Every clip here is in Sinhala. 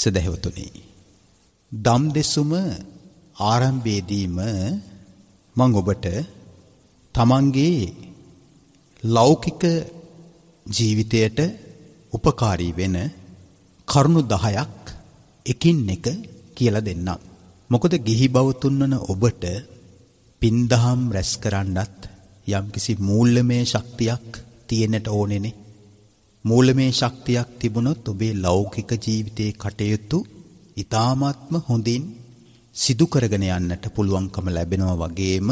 සදහවතුනි. දම් දෙසුම ආරම්භයේදීම මම ඔබට තමන්ගේ ලෞකික ජීවිතයට උපකාරී වෙන කරුණු 10ක් එකින් එක කියලා දෙන්නම්. මොකද ගිහි බව තුන්වන ඔබට පින්දහම් රැස් කරන්නත් යම්කිසි මූල්‍යමය ශක්තියක් තියෙන්නට ඕනේනේ. මූලමේ ශක්තියක් තිබුණොත් ඔබේ ලෞකික ජීවිතයේ කටයුතු ඊ타මාත්ම හොඳින් සිදු කරගෙන යන්නට පුළුවන්කම ලැබෙනවා වගේම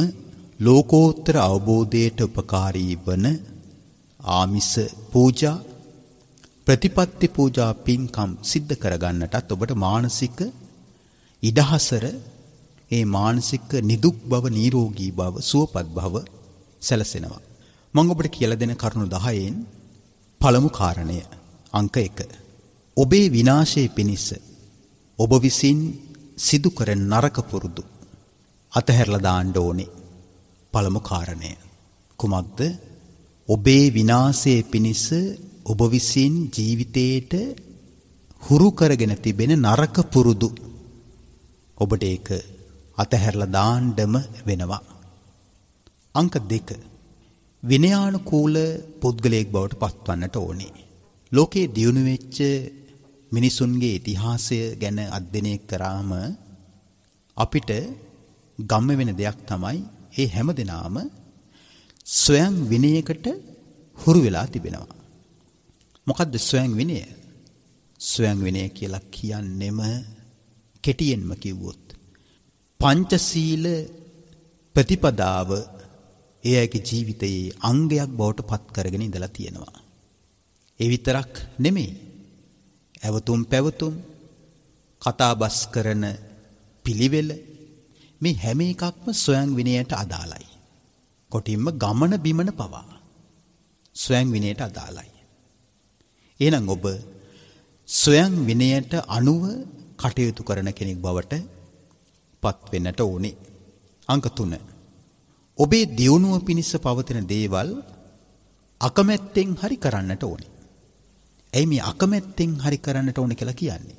ලෝකෝත්තර අවබෝධයට උපකාරී වන ආමිස පූජා ප්‍රතිපත්ති පූජා පින්කම් සිද්ධ කරගන්නටත් ඔබට මානසික ඉඩහසර ඒ මානසික නිදුක් බව නිරෝගී බව සුවපත් බව සැලසෙනවා මම ඔබට කියලා දෙන කරුණු 10න් පළමු කාරණය අංක 1 ඔබේ විනාශයේ පිණිස ඔබ විසින් සිදු කරන නරක පුරුදු අතහැරලා දාන්න ඕනේ පළමු කාරණය කුමක්ද ඔබේ විනාශයේ පිණිස ඔබ විසින් ජීවිතේට හුරු කරගෙන තිබෙන නරක පුරුදු ඔබට ඒක අතහැරලා දාන්නම වෙනවා අංක 2 විනයානුකූල පුද්ගලයෙක් බවට පත්වන්නට ඕනේ. ලෝකේ දියුණු වෙච්ච මිනිසුන්ගේ ඉතිහාසය ගැන අධ්‍යයනය කරාම අපිට ගම්ම වෙන දෙයක් තමයි ඒ හැම දිනාම ස්වයං විනයකට හුරු වෙලා තිබෙනවා. මොකද්ද ස්වයං විනය? ස්වයං විනය කියලා කියන්නෙම කෙටියෙන්ම කිව්වොත් පංචශීල ප්‍රතිපදාව ඒ අයගේ ජීවිතයේ අංගයක් බවට පත් කරගෙන ඉඳලා තියෙනවා. ඒ විතරක් නෙමෙයි. ඇවතුම් පැවතුම් කතාබස් කරන පිළිවෙල මේ හැම එකක්ම ස්වයං විනයට අදාළයි. කොටින්ම ගමන බිමන පවා ස්වයං විනයට අදාළයි. එහෙනම් ඔබ ස්වයං විනයට අනුව කටයුතු කරන කෙනෙක් බවට පත් වෙන්නට ඕනේ. අංක 3 ඔබේ දියුණුව පිණිස පවතින දේවල් අකමැත්තෙන් හරි කරන්නට ඕනි. ඇයි මේ අකමැත්තෙන් හරි කරන්නට ඕන කියලා කියන්නේ?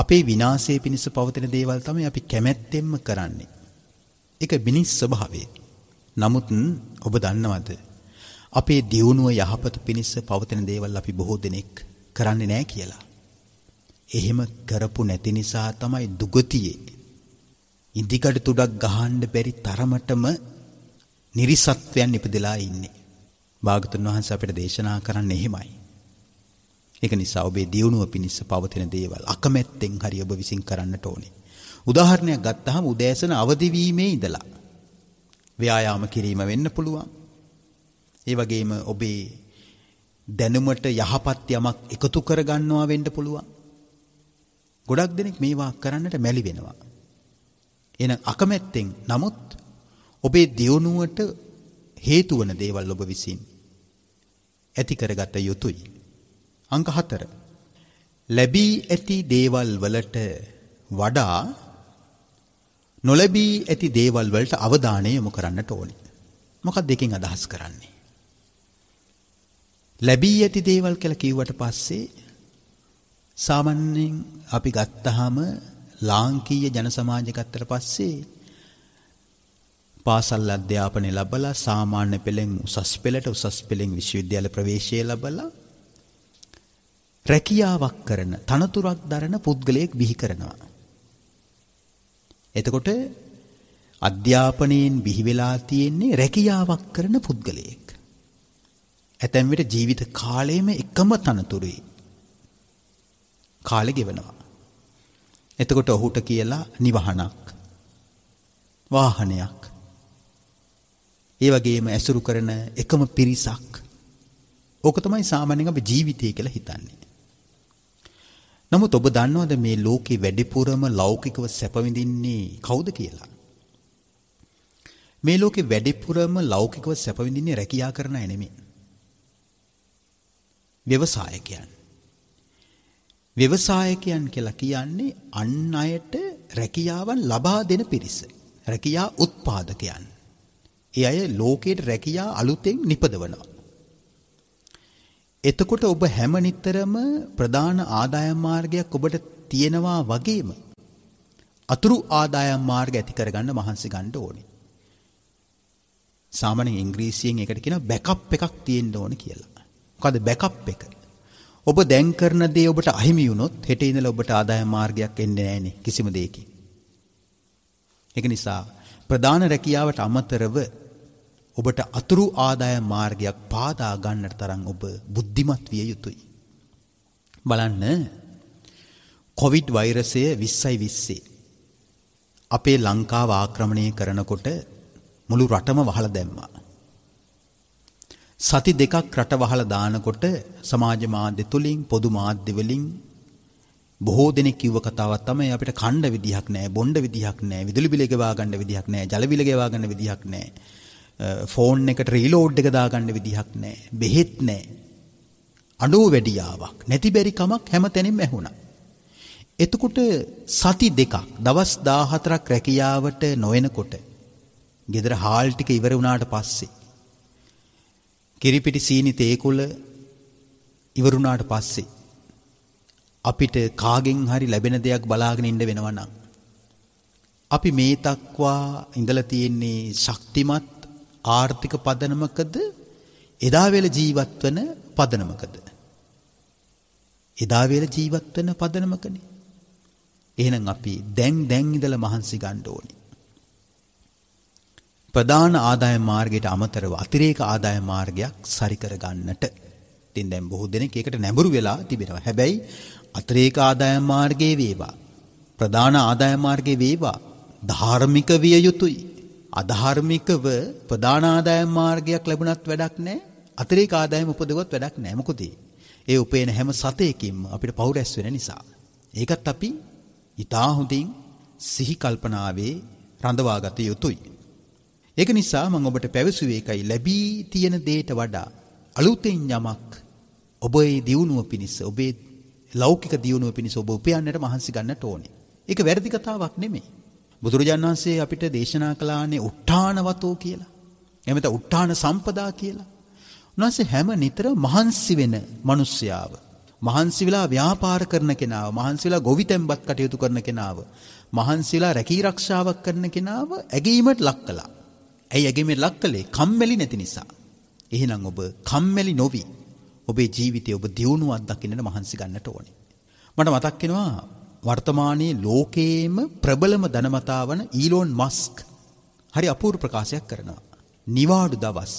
අපේ විනාශය පිණිස පවතින දේවල් තමයි අපි කැමැත්තෙන්ම කරන්නේ. ඒක මිනිස් ස්වභාවය. නමුත් ඔබ දන්නවද? අපේ දියුණුව යහපත පිණිස පවතින දේවල් අපි බොහෝ දෙනෙක් කරන්නේ නැහැ කියලා. එහෙම කරපු නැති නිසා තමයි දුගතියේ ඉදිකට තුඩක් ගහන්න බැරි තරමටම නිරිසත්වයන් ඉපදලා ඉන්නේ. භාගතුන් වහන්සේ අපිට දේශනා කරන්නේ එහෙමයි. ඒක නිසා ඔබේ දියුණුව පිණිස පවතින දේවල් අකමැත්තෙන් හරි ඔබ විසින් කරන්නට ඕනේ. උදාහරණයක් ගත්තාම උදෑසන අවදි වීමේ ඉඳලා ව්‍යායාම කිරීම වෙන්න පුළුවන්. ඒ වගේම ඔබේ දැනුමට යහපත් යමක් එකතු කරගන්නවා වෙන්න පුළුවන්. ගොඩක් දෙනෙක් මේවා කරන්නට මැලි වෙනවා. එහෙනම් අකමැත්තෙන් නමුත් ඔබේ දියුණුවට හේතු වන දේවල් ඔබ විසින් ඇති කරගත යුතුයි. අංක 4. ලැබී ඇති දේවල් වලට වඩා නොලැබී ඇති දේවල් වලට අවධානය යොමු කරන්නට ඕනේ. මොකක්ද දෙකෙන් අදහස් කරන්නේ? ලැබී ඇති දේවල් කියලා කිව්වට පස්සේ සාමාන්‍යයෙන් අපි ගත්තාම ලාංකීය ජන සමාජ ගත්තට පස්සේ පාසල් අධ්‍යාපනය ලබලා සාමාන්‍ය පෙළෙන් උසස් පෙළට උසස් පෙළෙන් විශ්වවිද්‍යාල ප්‍රවේශය ලබලා රැකියාවක් කරන තනතුරක් දරන පුද්ගලයෙක් බිහි කරනවා. එතකොට අධ්‍යාපනයෙන් බිහි වෙලා තියෙන්නේ රැකියාවක් කරන පුද්ගලයෙක්. ඇතැම් විට ජීවිත කාලයේම එකම තනතුරේ කාලෙ ගෙවනවා. එතකොට ඔහුට කියලා නිවහනක් වාහනයක් ඒ වගේම ඇසුරු කරන එකම පිරිසක්. ඕක තමයි සාමාන්‍යයෙන් අපි ජීවිතය කියලා හිතන්නේ. නමුත් ඔබ දන්නවද මේ ලෝකේ වැඩිපුරම ලෞකිකව සැප විඳින්නේ කවුද කියලා? මේ ලෝකේ වැඩිපුරම ලෞකිකව සැප විඳින්නේ රැකියා කරන අය නෙමෙයි. ව්‍යවසායකයන්. ව්‍යවසායකයන් කියලා කියන්නේ අන් අයට රැකියාවන් ලබා දෙන පිරිස. රැකියා උත්පාදකයන්. ඒ අය ලෝකයට රැකියා අලුතෙන් නිපදවනවා. එතකොට ඔබ හැම නිතරම ප්‍රධාන ආදායම් මාර්ගයක් ඔබට තියෙනවා වගේම අතුරු ආදායම් මාර්ග ඇති කරගන්න මහන්සි ගන්න ඕනේ. සාමාන්‍යයෙන් ඉංග්‍රීසියෙන් ඒකට කියනවා බෑකප් එකක් තියෙන්න ඕනේ කියලා. මොකද බෑකප් එක? ඔබ දැන් කරන දේ ඔබට අහිමි වුණොත් හෙට ඉඳලා ඔබට ආදායම් මාර්ගයක් එන්නේ නැහනේ කිසිම දෙයකින්. ඒක නිසා ප්‍රධාන රැකියාවට අමතරව ඔබට අතුරු ආදාය මාර්ගයක් පාදා ගන්නට තරම් ඔබ බුද්ධිමත් විය යුතුයි. බලන්න කොවිඩ් වෛරසය 20යි 20 අපේ ලංකාව ආක්‍රමණය කරනකොට මුළු රටම වහලා දැම්මා. සති දෙකක් රට වහලා දානකොට සමාජ මාධ්‍ය තුලින් පොදු මාධ්‍ය වලින් බොහෝ දෙනෙක් කිව්ව කතාවක් තමයි අපිට කණ්ඩ විදිහක් නැහැ බොණ්ඩ විදිහක් නැහැ විදුලි බිල ගෙවා ගන්න විදිහක් නැහැ ජල බිල ගෙවා ගන්න විදිහක් නැහැ ෆෝන් එකට රීලෝඩ් එක දාගන්න විදිහක් නැහැ. බෙහෙත් නැහැ. අඩුව වැඩියාවක් නැති බැරි කමක් හැමතැනින්ම ඇහුණා. එතකොට සති දෙකක් දවස් 14ක් රැකියාවට නොයනකොට ගෙදර හාල් ටික ඉවර වුණාට පස්සේ කිරිපිටි සීනි තේකුළ ඉවර වුණාට පස්සේ අපිට කාගෙන් හරි ලැබෙන දෙයක් බලාගෙන ඉන්න වෙනවා නම් අපි මේ තක්වා ඉඳලා තියෙන්නේ ශක්තිමත් ආර්ථික පදනමකද එදා වේල ජීවත් වෙන පදනමකද එදා වේල ජීවත් වෙන පදනමකනේ එහෙනම් අපි දැන් දැන් ඉඳලා මහන්සි ගන්න ඕනේ ප්‍රධාන ආදායම් මාර්ගයට අමතරව අතිරේක ආදායම් මාර්ගයක් සරි කර ගන්නට ඉතින් දැන් බොහෝ දෙනෙක් ඒකට නැඹුරු වෙලා තිබෙනවා හැබැයි අතිරේක ආදායම් මාර්ගයේ වේවා ප්‍රධාන ආදායම් මාර්ගයේ වේවා ධාර්මික විය යුතුයි අධාර්මිකව ප්‍රධාන ආදායම් මාර්ගයක් ලැබුණත් වැඩක් නැහැ. අතිරේක ආදායම් උපදවුවත් වැඩක් නැහැ. මොකද ඒ උපේන හැම සතයකින්ම අපිට පව් රැස් වෙන නිසා. ඒකත් අපි ඊටා හොඳින් සිහි කල්පනාවේ රඳවා ගත යුතුයි. ඒක නිසා මම ඔබට පැවසුවේ එකයි ලැබී තියෙන දේට වඩා අලුතෙන් යමක් ඔබේ දියුණුව පිණිස ඔබේ ලෞකික දියුණුව පිණිස ඔබ උපයන්නට මහන්සි ගන්නට ඕනේ. ඒක වැරදි කතාවක් නෙමෙයි. බුදුරජාණන් වහන්සේ අපිට දේශනා කළානේ උට්ටානවතෝ කියලා. එහෙම නැත්නම් උට්ටාන සම්පදා කියලා. උන්වහන්සේ හැම නිතර මහන්සි වෙන මිනිස්යාව මහන්සි වෙලා ව්‍යාපාර කරන කෙනාව මහන්සි වෙලා ගොවිතැන්පත් කටයුතු කරන කෙනාව මහන්සි වෙලා රැකී ආරක්ෂාවක් කරන කෙනාව ඇගීමට ලක් කළා. ඇයි ඇගීමට ලක් කළේ? කම්මැලි නැති නිසා. එහෙනම් ඔබ කම්මැලි නොවි ඔබේ ජීවිතේ ඔබ දියුණුවක් දකින්නට මහන්සි ගන්නට ඕනේ. මට මතක් වෙනවා වර්තමානයේ ලෝකයේම ප්‍රබලම ධනමතා වන ඊලෝන් මස්ක් හරි අපූර්ව ප්‍රකාශයක් කරනවා. නිවාඩු දවස්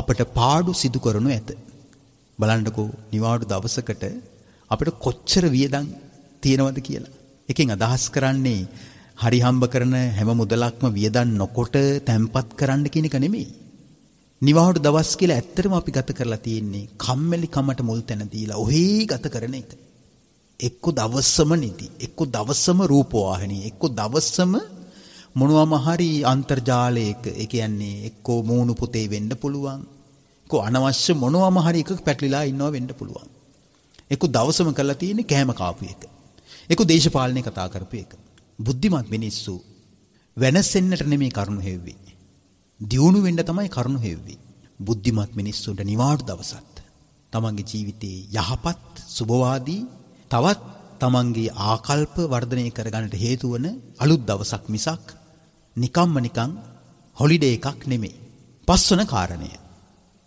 අපට පාඩු සිදු කරනු ඇත. බලන්නකෝ නිවාඩු දවසකට අපිට කොච්චර වියදම් තියෙනවද කියලා. එකෙන් අදහස් කරන්නේ හරි හම්බ කරන හැම මුදලක්ම වියදම් නොකොට තැම්පත් කරන්න කියන එක නෙමෙයි. නිවාඩු දවස් කියලා ඇත්තටම අපි ගත කරලා තියෙන්නේ කම්මැලි කමට මුල් තැන දීලා ඔහේ ගත කරන එක. එක්ක දවසම නිදි එක්ක දවසම රූපවාහිනී එක්ක දවසම මොනවාම හරි අන්තර්ජාලයක ඒ කියන්නේ එක්ක මූණු පුතේ වෙන්න පුළුවන් එක්ක අනවශ්‍ය මොනවාම හරි එකක පැටලිලා ඉන්නවා වෙන්න පුළුවන් එක්ක දවසම කරලා තියෙන්නේ කෑම කාපු එක එක්ක දේශපාලනේ කතා කරපු එක බුද්ධිමත් මිනිස්සු වෙනසෙන්නට නෙමෙයි කරුණු හේව්වේ දියුණු වෙන්න තමයි කරුණු හේව්වේ බුද්ධිමත් මිනිස්සුන්ට නිවාඩු දවසත් තමන්ගේ ජීවිතේ යහපත් සුබවාදී තවත් තමන්ගේ ආකල්ප වර්ධනය කරගන්නට හේතු වන අලුත් දවසක් මිසක් නිකම්ම නිකං හොලිඩේ එකක් නෙමේ. පස්වන කාරණය.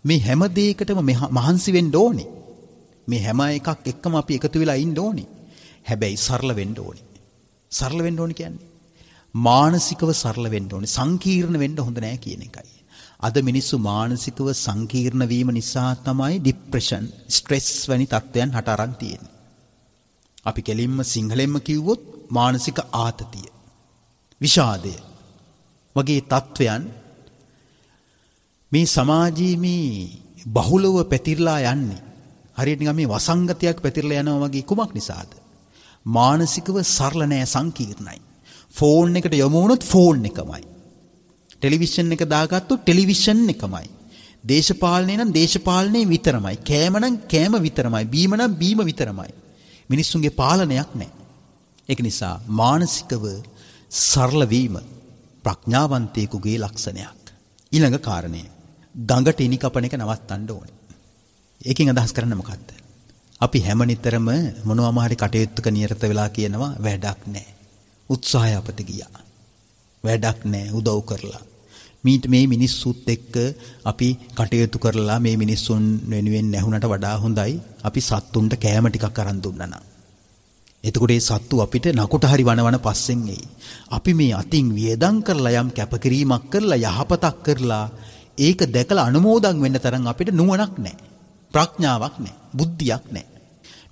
මේ හැම දෙයකටම මහන්සි වෙන්න ඕනේ. මේ හැම එකක් එක්කම අපි එකතු වෙලා ඉන්න ඕනේ. හැබැයි සරල වෙන්න ඕනේ. සරල වෙන්න ඕනේ කියන්නේ මානසිකව සරල වෙන්න ඕනේ. සංකීර්ණ වෙන්න හොඳ නෑ කියන එකයි. අද මිනිස්සු මානසිකව සංකීර්ණ වීම නිසා තමයි ડિප්‍රෙෂන්, ස්ට්‍රෙස් වැනි තත්ත්වයන් හට අරන් තියෙන්නේ. අපි කෙලින්ම සිංහලෙන්ම කිව්වොත් මානසික ආතතිය විෂාදය වගේ තත්ත්වයන් මේ සමාජයේ මේ බහුලව පැතිරලා යන්නේ හරියට නිකන් මේ වසංගතයක් පැතිරලා යනවා වගේ කුමක් නිසාද මානසිකව සරල නෑ සංකීර්ණයි ෆෝන් එකට යොමු වුණොත් ෆෝන් එකමයි ටෙලිවිෂන් එක දාගත්තොත් ටෙලිවිෂන් එකමයි දේශපාලනය නම් දේශපාලනය විතරමයි කෑම නම් කෑම විතරමයි බීම නම් බීම විතරමයි මිනිස්සුන්ගේ පාලනයක් නෑ. එක නිසා මානසිකව සරලවීම ප්‍රඥාවන්තයකුගේ ලක්ෂණයක්. ඉළඟ කාරණය ගඟට ඉනි කපන එක නවත්තන්න ඕන. ඒකින් අදහස් කරන්න මොකක්ද. අපි හැමනිතරම මොනවාමාරි කටයුත්තක නියරත වෙලා කියනවා වැඩක් නෑ. උත්සාහය අපත ගියා. වැඩක් නෑ උදව් කරලා මීට මේ මිනිස්සුත් එක්ක අපි කටයුතු කරලා මේ මිනිස්සුන් වෙනුවෙන් නැහුණට වඩා හොඳයි අපි සත්තුන්ට කෑම ටිකක් අරන් දුන්නා එතකොට මේ සත්තු අපිට නකොට හරි වනවන පස්සෙන් එයි. අපි මේ අතින් වියදම් කරලා යම් කැපකිරීමක් කරලා යහපතක් කරලා ඒක දැකලා අනුමෝදන් වෙන්න තරම් අපිට නුවණක් නැහැ. ප්‍රඥාවක් නැහැ. බුද්ධියක් නැහැ.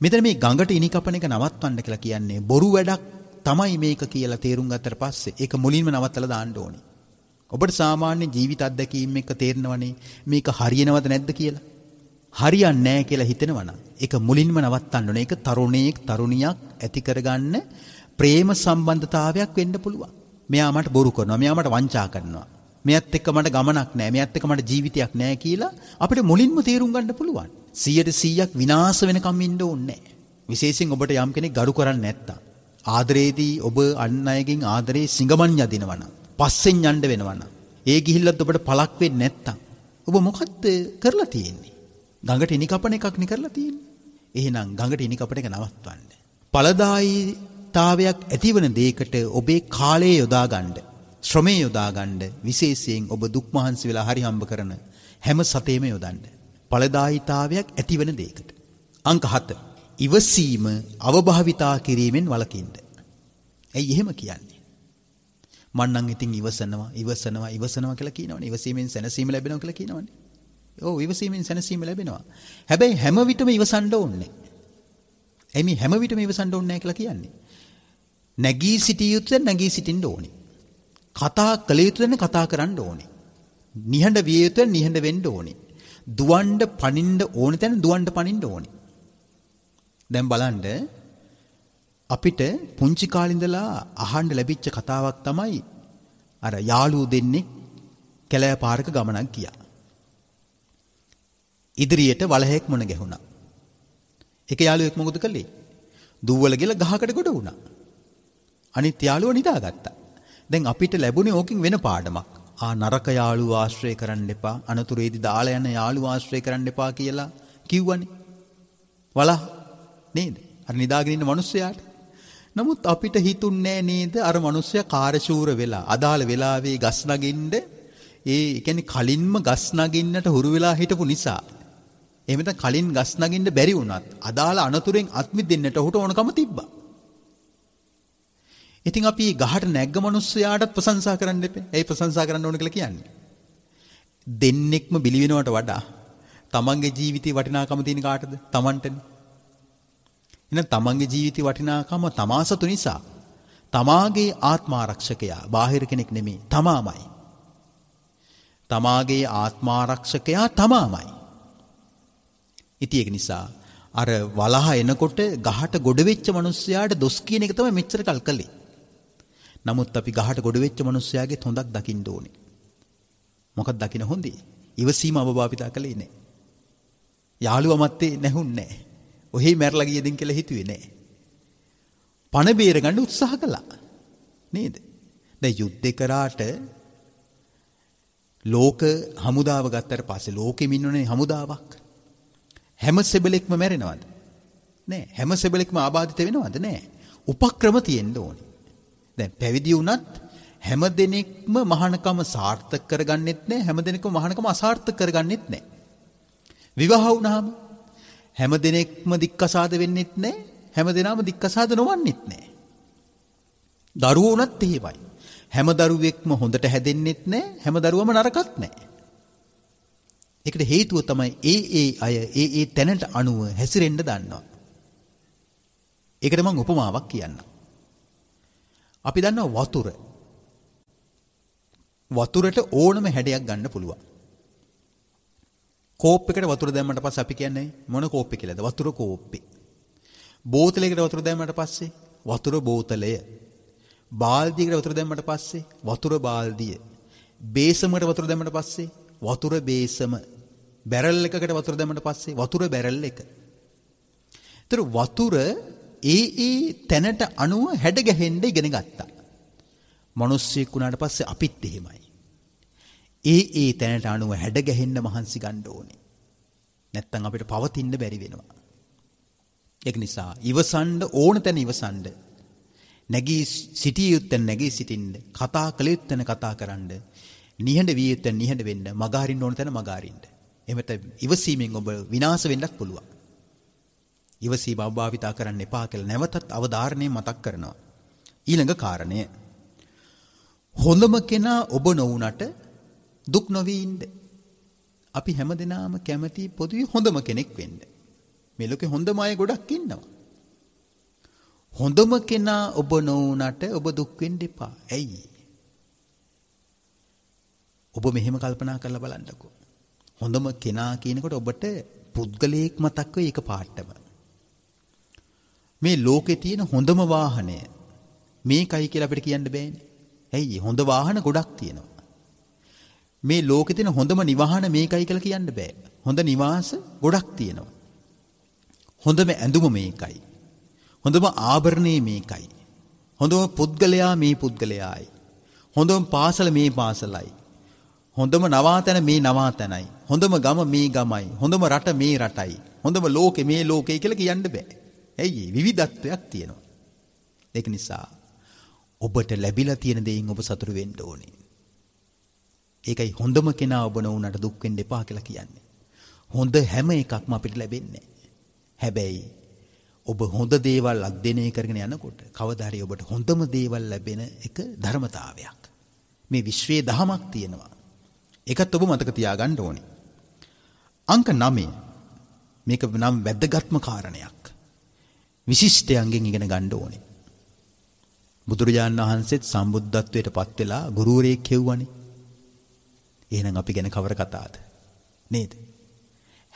මෙතන මේ ගඟට ඉනි කපන එක නවත්වන්න කියලා කියන්නේ බොරු වැඩක් තමයි මේක කියලා තේරුම් ගත්තට පස්සේ ඒක මුලින්ම නවත්තලා දාන්න ඕනේ. ඔබට සාමාන්‍ය ජීවිත අත්දැකීම් එක්ක තේරෙනවනේ මේක හරියනවද නැද්ද කියලා. හරියන්නේ නැහැ කියලා හිතෙනවනම් ඒක මුලින්ම නවත්තන්න ඕනේ. ඒක තරුණයෙක් තරුණියක් ඇති කරගන්න ප්‍රේම සම්බන්ධතාවයක් වෙන්න පුළුවන්. මෙයා මට බොරු කරනවා. මෙයා මට වංචා කරනවා. මෙයත් එක්ක මට ගමනක් නැහැ. මෙයත් එක්ක මට ජීවිතයක් නැහැ කියලා අපිට මුලින්ම තේරුම් ගන්න පුළුවන්. 100%ක් විනාශ වෙනකම් ඉන්න ඕනේ නැහැ. විශේෂයෙන් ඔබට යම් කෙනෙක් ගරු කරන්නේ නැත්තම් ආදරේදී ඔබ අන් අයගෙන් ආදරේ සිඟමන් යදිනවනම් පස්සෙන් යන්න වෙනවනම් ඒ ගිහිල්ලත් ඔබට පළක් වෙන්නේ නැත්තම් ඔබ මොකද්ද කරලා තියෙන්නේ? ගඟට ඉනි කපන එකක් නේ කරලා තියෙන්නේ. එහෙනම් ගඟට ඉනි කපන එක නවත්වන්න. ඵලදායීතාවයක් ඇතිවන දෙයකට ඔබේ කාලය යොදා ගන්න. ශ්‍රමය යොදා ගන්න. විශේෂයෙන් ඔබ දුක් මහන්සි වෙලා හරි හම්බ කරන හැම සතේම යොදන්න. ඵලදායීතාවයක් ඇතිවන දෙයකට. අංක 7. ඉවසීම අවභාවිතා කිරීමෙන් වළකින්න. ඇයි එහෙම කියන්නේ? මන්නම් ඉතින් ඉවසනවා ඉවසනවා ඉවසනවා කියලා කියනවනේ. ඉවසීමෙන් සැනසීම ලැබෙනවා කියලා කියනවනේ. ඔව් ඉවසීමෙන් සැනසීම ලැබෙනවා. හැබැයි හැම විටම ඉවසන්න ඕනේ. එයි මේ හැම විටම ඉවසන්න ඕනේ කියලා කියන්නේ. නැගී සිටිය යුතුද නැගී සිටින්න ඕනේ. කතා කළ යුතුද කතා කරන්න ඕනේ. නිහඬ විය යුතුද නිහඬ වෙන්න ඕනේ. දුවන්න පනින්න ඕන තැන දුවන්න පනින්න ඕනේ. දැන් බලන්න අපිට පුංචි කාලිඳලා අහන්න ලැබිච්ච කතාවක් තමයි අර යාළුවෝ දෙන්නේ කැලෑ පාරක ගමනක් ගියා. ඉදිරියට වලහෙක් මුණ ගැහුණා. එක යාළුවෙක් මොකද කළේ? දුවවල ගිහලා ගහකට ගොඩ වුණා. අනිත් යාළුවා නිදාගත්තා. දැන් අපිට ලැබුණේ ඕකින් වෙන පාඩමක්. ආ නරක යාළුවා ආශ්‍රය කරන්න එපා. අනතුරේදී දාලා යන යාළුවා ආශ්‍රය කරන්න එපා කියලා කිව්වනේ. වලහ නේද? අර නිදාගෙන ඉන්න මිනිස්සයාට නමුත් අපිට හිතුන්නේ නේද අර මිනිස්සයා කාර්ශූර වෙලා අදාළ වෙලාවේ ගස් නගින්න ඒ කියන්නේ කලින්ම ගස් නගින්නට හුරු වෙලා හිටපු නිසා එහෙම කලින් ගස් නගින්න බැරි වුණත් අදාළ අනතුරෙන් අත් මිදෙන්නට ඔහුට ඕනකම තිබ්බා. ඉතින් අපි ගහට නැග්ග මිනිස්සයාටත් ප්‍රශංසා කරන්න එපේ. ඒ ප්‍රශංසා කරන්න ඕන කියලා කියන්නේ. දෙන්නෙක්ම බිලි වඩා තමන්ගේ ජීවිතේ වටිනාකම තියෙන කාටද? තමන්ටනේ. එහෙනම් තමන්ගේ ජීවිතේ වටිනාකම තමා සතු නිසා තමාගේ ආත්මාරක්ෂකයා බාහිර කෙනෙක් නෙමෙයි තමාමයි. තමාගේ ආත්මාරක්ෂකයා තමාමයි. ඉතින් ඒක නිසා අර වලහ එනකොට ගහට ගොඩ වෙච්ච මිනිස්සයාට දොස් කියන එක තමයි මෙච්චර කල් කළේ. නමුත් අපි ගහට ගොඩ වෙච්ච මිනිස්සයාගේ හොඳක් දකින්න ඕනේ. මොකක් දකින්න හොඳේ? ඉවසීම අවබෝධිතා කළේ නැහැ. යාළුවා මැත්තේ නැහුන්නේ නැහැ. ඔහේ මැරලා ගියදින් කියලා හිතුවේ නෑ. පණ බේරගන්න උත්සාහ කළා. නේද? දැන් යුද්ධේ කරාට ලෝක හමුදාව ගත්තට පස්සේ ලෝකෙම ඉන්නනේ හමුදාවක්. හැම සෙබලෙක්ම මැරෙනවද? නෑ. හැම සෙබලෙක්ම ආබාධිත වෙනවද? නෑ. උපක්‍රම තියෙන්න ඕනේ. දැන් පැවිදි වුණත් හැම දිනෙකම මහානකම සාර්ථක කරගන්නෙත් නෑ හැම දිනෙකම මහානකම අසාර්ථක කරගන්නෙත් නෑ විවාහ වුණාම හැම දෙනෙක්ම දික්කසාද වෙන්නෙත් නෑ හැම දෙනාම දික්කසාද නොවන්නෙත් නෑ. දරුවනත් එහෙමයි. හැම දරුවෙක්ම හොඳට හැදෙන්නෙත් නෑ හැම දරුවම නරකත් නෑ. එකට හේතුව තමයි ඒ ඒ අය ඒ ඒ තැනට අනුව හැසිරෙන්ඩ දන්නවා. ඒකට මං උපමාවක් කියන්න. අපි දන්නවා වතුර. වතුරට ඕනම හැඩයක් ගන්න පුළුවන්. කෝප්පෙකට වතුර දැම්මට පස්සේ අපි කියන්නේ මොන කෝප්පෙ කියලාද? වතුර කෝප්පෙ. බෝතලයකට වතුර දැම්මට පස්සේ වතුර බෝතලය. බාල්දියකට වතුර දැම්මට පස්සේ වතුර බාල්දිය. බේසමකට වතුර දැම්මට පස්සේ වතුර බේසම. බැරල් එකකට වතුර දැම්මට පස්සේ වතුර බැරල් එක. ඒතර වතුර ඒ ඒ තැනට අනුව හැඩ ගැහෙන්න ඉගෙන ගත්තා. මිනිස්සෙක් වුණාට පස්සේ අපිත් එහෙමයි. ඒ ඒ තැනට අනුව හැඩ ගැහෙන්න මහන්සි ගන්න ඕනේ. නැත්තම් අපිට පවතින්න බැරි වෙනවා. ඒක නිසා ඉවසන්න ඕන තැන ඉවසන්න. නැගී සිටිය යුත්තේ නැගී සිටින්න. කතා කළ යුත්තේ කතා කරන්න. නිහඬ විය යුත්තේ නිහඬ වෙන්න. මගහරින්න ඕන තැන මගහරින්න. එහෙම ඉවසීමෙන් ඔබ විනාශ වෙන්නත් පුළුවන්. ඉවසීම අවභාවිතා කරන්න එපා කියලා නැවතත් අවධාරණය මතක් කරනවා. ඊළඟ කාරණය හොඳම කෙනා ඔබ නොවුනට දුක් නොවී ඉන්න. අපි හැමදෙනාම කැමති පොදුවේ හොඳම කෙනෙක් වෙන්න. මේ ලෝකේ හොඳම අය ගොඩක් ඉන්නවා. හොඳම කෙනා ඔබ නොවුනට ඔබ දුක් වෙන්න එපා. ඇයි? ඔබ මෙහෙම කල්පනා කරලා බලන්නකෝ. හොඳම කෙනා කියනකොට ඔබට පුද්ගලයෙක් මතක් වෙයි ඒක පාටම. මේ ලෝකේ තියෙන හොඳම වාහනය මේකයි කියලා අපිට කියන්න බෑනේ. ඇයි හොඳ වාහන ගොඩක් තියෙනවා. මේ ලෝකෙ තියෙන හොඳම නිවහන මේකයි කියලා කියන්න බෑ. හොඳ නිවාස ගොඩක් තියෙනවා. හොඳම ඇඳුම මේකයි. හොඳම ආභරණය මේකයි. හොඳම පුද්ගලයා මේ පුද්ගලයායි. හොඳම පාසල මේ පාසලයි. හොඳම නවාතැන මේ නවාතැනයි. හොඳම ගම මේ ගමයි. හොඳම රට මේ රටයි. හොඳම ලෝකෙ මේ ලෝකෙයි කියලා කියන්න බෑ. ඇයි විවිධත්වයක් තියෙනවා. ඒක නිසා ඔබට ලැබිලා තියෙන දෙයින් ඔබ සතුටු වෙන්න ඕනේ. ඒකයි හොඳම කෙනා ඔබ නොවුනට දුක් වෙන්න එපා කියලා කියන්නේ. හොඳ හැම එකක්ම අපිට ලැබෙන්නේ හැබැයි ඔබ හොඳ දේවල් අධ්‍යයනය කරගෙන යනකොට කවදා හරි ඔබට හොඳම දේවල් ලැබෙන එක ධර්මතාවයක්. මේ විශ්වයේ දහමක් තියෙනවා. ඒකත් ඔබ මතක තියාගන්න ඕනේ. අංක 9 මේක නම් වැදගත්ම කාරණයක්. විශිෂ්ටයන්ගෙන් ඉගෙන ගන්න ඕනේ. බුදුරජාණන් වහන්සේත් සම්බුද්ධත්වයට පත් වෙලා ගුරුවරයෙක් හෙව්වනේ. එහෙනම් අපි ගැන කවර කතාවද? නේද?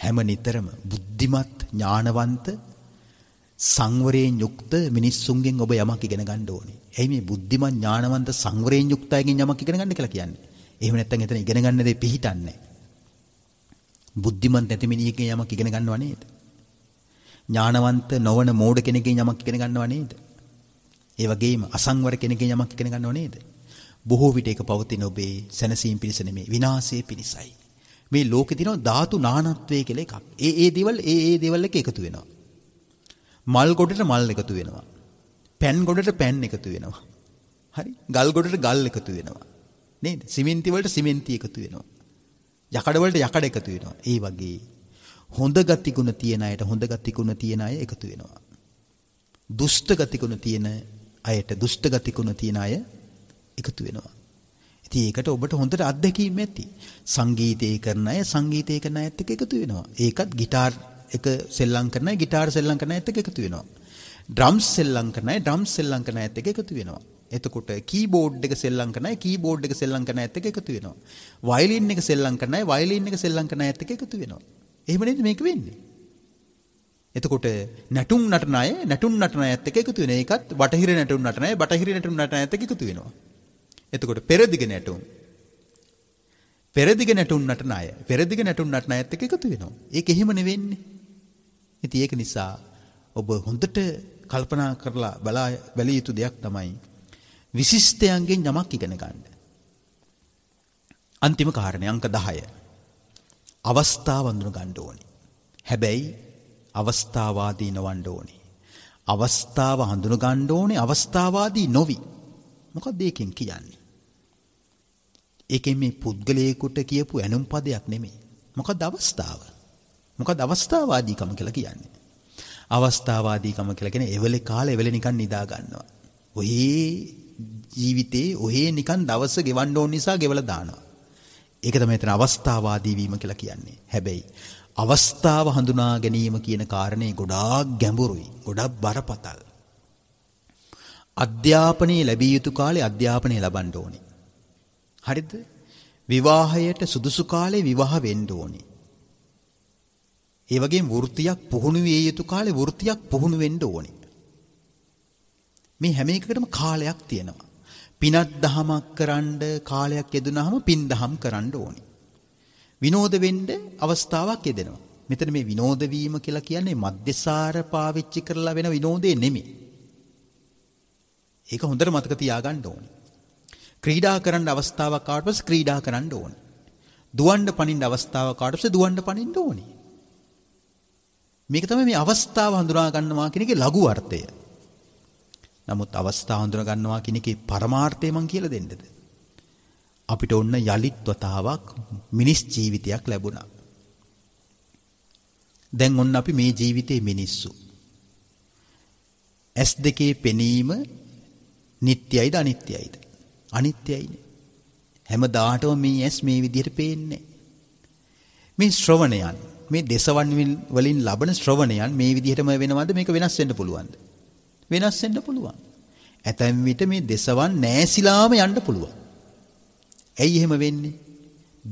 හැම නිතරම බුද්ධිමත් ඥානවන්ත සංවරයෙන් යුක්ත මිනිස්සුන්ගෙන් ඔබ යමක් ඉගෙන ගන්න ඕනේ. එයි මේ බුද්ධිමත් ඥානවන්ත සංවරයෙන් යුක්ත අයගෙන් යමක් ඉගෙන ගන්න කියලා කියන්නේ. එහෙම නැත්නම් එතන ඉගෙන ගන්න දේ පිහිටන්නේ බුද්ධිමත් නැති මිනිහෙක්ගෙන් යමක් ඉගෙන ගන්නව නේද? ඥානවන්ත නොවන මෝඩ කෙනෙක්ගෙන් යමක් ඉගෙන ගන්නව නේද? ඒ වගේම අසංවර කෙනෙක්ගෙන් යමක් ඉගෙන ගන්නව නේද? බොහෝ විට ඒක පවතින ඔබේ සැනසීම පිණිස නෙමෙයි විනාශය පිණිසයි. මේ ලෝකේ තියෙන ධාතු නානත්වය කියලා එකක්. ඒ ඒ දේවල් ඒ ඒ දේවල් එක එකතු වෙනවා. මල් ගොඩට මල් එකතු වෙනවා. පැන් ගොඩට පැන් එකතු වෙනවා. හරි. ගල් ගොඩට ගල් එකතු වෙනවා. නේද? සිමෙන්ති වලට සිමෙන්ති එකතු වෙනවා. යකඩ වලට යකඩ එකතු වෙනවා. ඒ වගේ හොඳ ගතිගුණ තියෙන අයට හොඳ ගතිගුණ තියෙන අය එකතු වෙනවා. දුෂ්ට ගතිගුණ තියෙන අයට දුෂ්ට ගතිගුණ තියෙන අය එකතු වෙනවා. ඉතින් ඒකට ඔබට හොඳට අත්දැකීම් ඇති. සංගීතය කරන අය සංගීතය කරන අයත් එක්ක එකතු වෙනවා. ඒකත් গিitar එක සෙල්ලම් කරන අය গিitar සෙල්ලම් කරන අයත් එක්ක එකතු වෙනවා. drums සෙල්ලම් කරන අය drums සෙල්ලම් කරන අයත් එක්ක එකතු වෙනවා. එතකොට කීබෝඩ් එක සෙල්ලම් කරන අය කීබෝඩ් එක සෙල්ලම් කරන අයත් එක්ක එකතු වෙනවා. වයලින් එක සෙල්ලම් කරන අය වයලින් එක සෙල්ලම් කරන අයත් එක්ක එකතු වෙනවා. එහෙම නේද මේක වෙන්නේ? එතකොට නැටුම් නටන අය නැටුම් නටන අයත් එක්ක එකතු වෙන එකත් බටහිර නැටුම් නටන අය බටහිර නැටුම් නටන අයත් එක්ක එකතු වෙනවා. එතකොට පෙරදිග නැටුම්. පෙරදිග නැටුම් නටන අය පෙරදිග නැටුම් නටන අයත් එක්ක එකතු වෙනවා. ඒක එහෙමනේ වෙන්නේ. ඉතින් ඒක නිසා ඔබ හොඳට කල්පනා කරලා බලා බැලිය යුතු දෙයක් තමයි විශිෂ්ටයන්ගෙන් යමක් ඉගෙන ගන්න. අන්තිම කාරණේ අංක 10. අවස්ථාව වඳුන ගන්න ඕනේ. හැබැයි අවස්ථාවාදී නොවන්න ඕනේ. අවස්ථාව හඳුන ගන්න ඕනේ අවස්ථාවාදී නොවි. මොකක්ද ඒකෙන් කියන්නේ? ඒකෙන් මේ පුද්ගලයෙකුට කියපු ඇනුම් පදයක් නෙමෙයි. මොකක්ද අවස්ථාව? මොකක්ද අවස්ථාවාදීකම කියලා කියන්නේ? අවස්ථාවාදීකම කියලා කියන්නේ එවලේ කාලේ එවලේ නිකන් නිදා ගන්නවා. ඔහේ ජීවිතේ ඔහේ නිකන් දවස ගෙවන්න ඕන නිසා ගෙවලා දානවා. ඒක තමයි එතන අවස්ථාවාදී වීම කියලා කියන්නේ. හැබැයි අවස්ථාව හඳුනා ගැනීම කියන කාරණේ ගොඩාක් ගැඹුරුයි. ගොඩාක් බරපතල. අධ්‍යාපනයේ ලැබිය යුතු කාලේ අධ්‍යාපනය ලබන්න ඕනේ. හරිද? විවාහයට සුදුසු කාලේ විවාහ වෙන්න ඕනේ. ඒ වගේම වෘත්තියක් පුහුණු විය යුතු කාලේ වෘත්තියක් පුහුණු වෙන්න ඕනේ. මේ හැම එකකටම කාලයක් තියෙනවා. පිනත් දහමක් කරන්න කාලයක් යෙදුනහම පින් දහම් කරන්න ඕනේ. විනෝද වෙන්න අවස්ථාවක් යෙදෙනවා. මෙතන මේ විනෝද වීම කියලා කියන්නේ මධ්‍යසාර පාවිච්චි කරලා වෙන විනෝදේ නෙමෙයි. ඒක හොඳට මතක තියාගන්න ඕනේ. ක්‍රීඩා කරන්න අවස්ථාවක් ආවට පස්සේ ක්‍රීඩා කරන්න ඕනේ. දුවන්න පනින්න අවස්ථාවක් ආවට පස්සේ දුවන්න පනින්න ඕනේ. මේක තමයි මේ අවස්ථාව හඳුනා ගන්නවා කියන එකේ ලඝු අර්ථය. නමුත් අවස්ථාව හඳුනා ගන්නවා කියන එකේ පරමාර්ථය මං කියලා දෙන්නද? අපිට ඔන්න යලිත් වතාවක් මිනිස් ජීවිතයක් ලැබුණා. දැන් ඔන්න අපි මේ ජීවිතේ මිනිස්සු. S2 පෙනීම නිට්ටයයිද අනිත්‍යයිද? අනිත්‍යයිනේ. හැමදාටම මේ ඇස් මේ විදිහට පේන්නේ. මේ ශ්‍රවණයන් මේ දේශවන් වලින් ලබන ශ්‍රවණයන් මේ විදිහටම වෙනවද මේක වෙනස් වෙන්න පුළුවන්ද? වෙනස් වෙන්න පුළුවන්. ඇතැම් විට මේ දේශවන් නැසිලාම යන්න පුළුවන්. ඇයි එහෙම වෙන්නේ?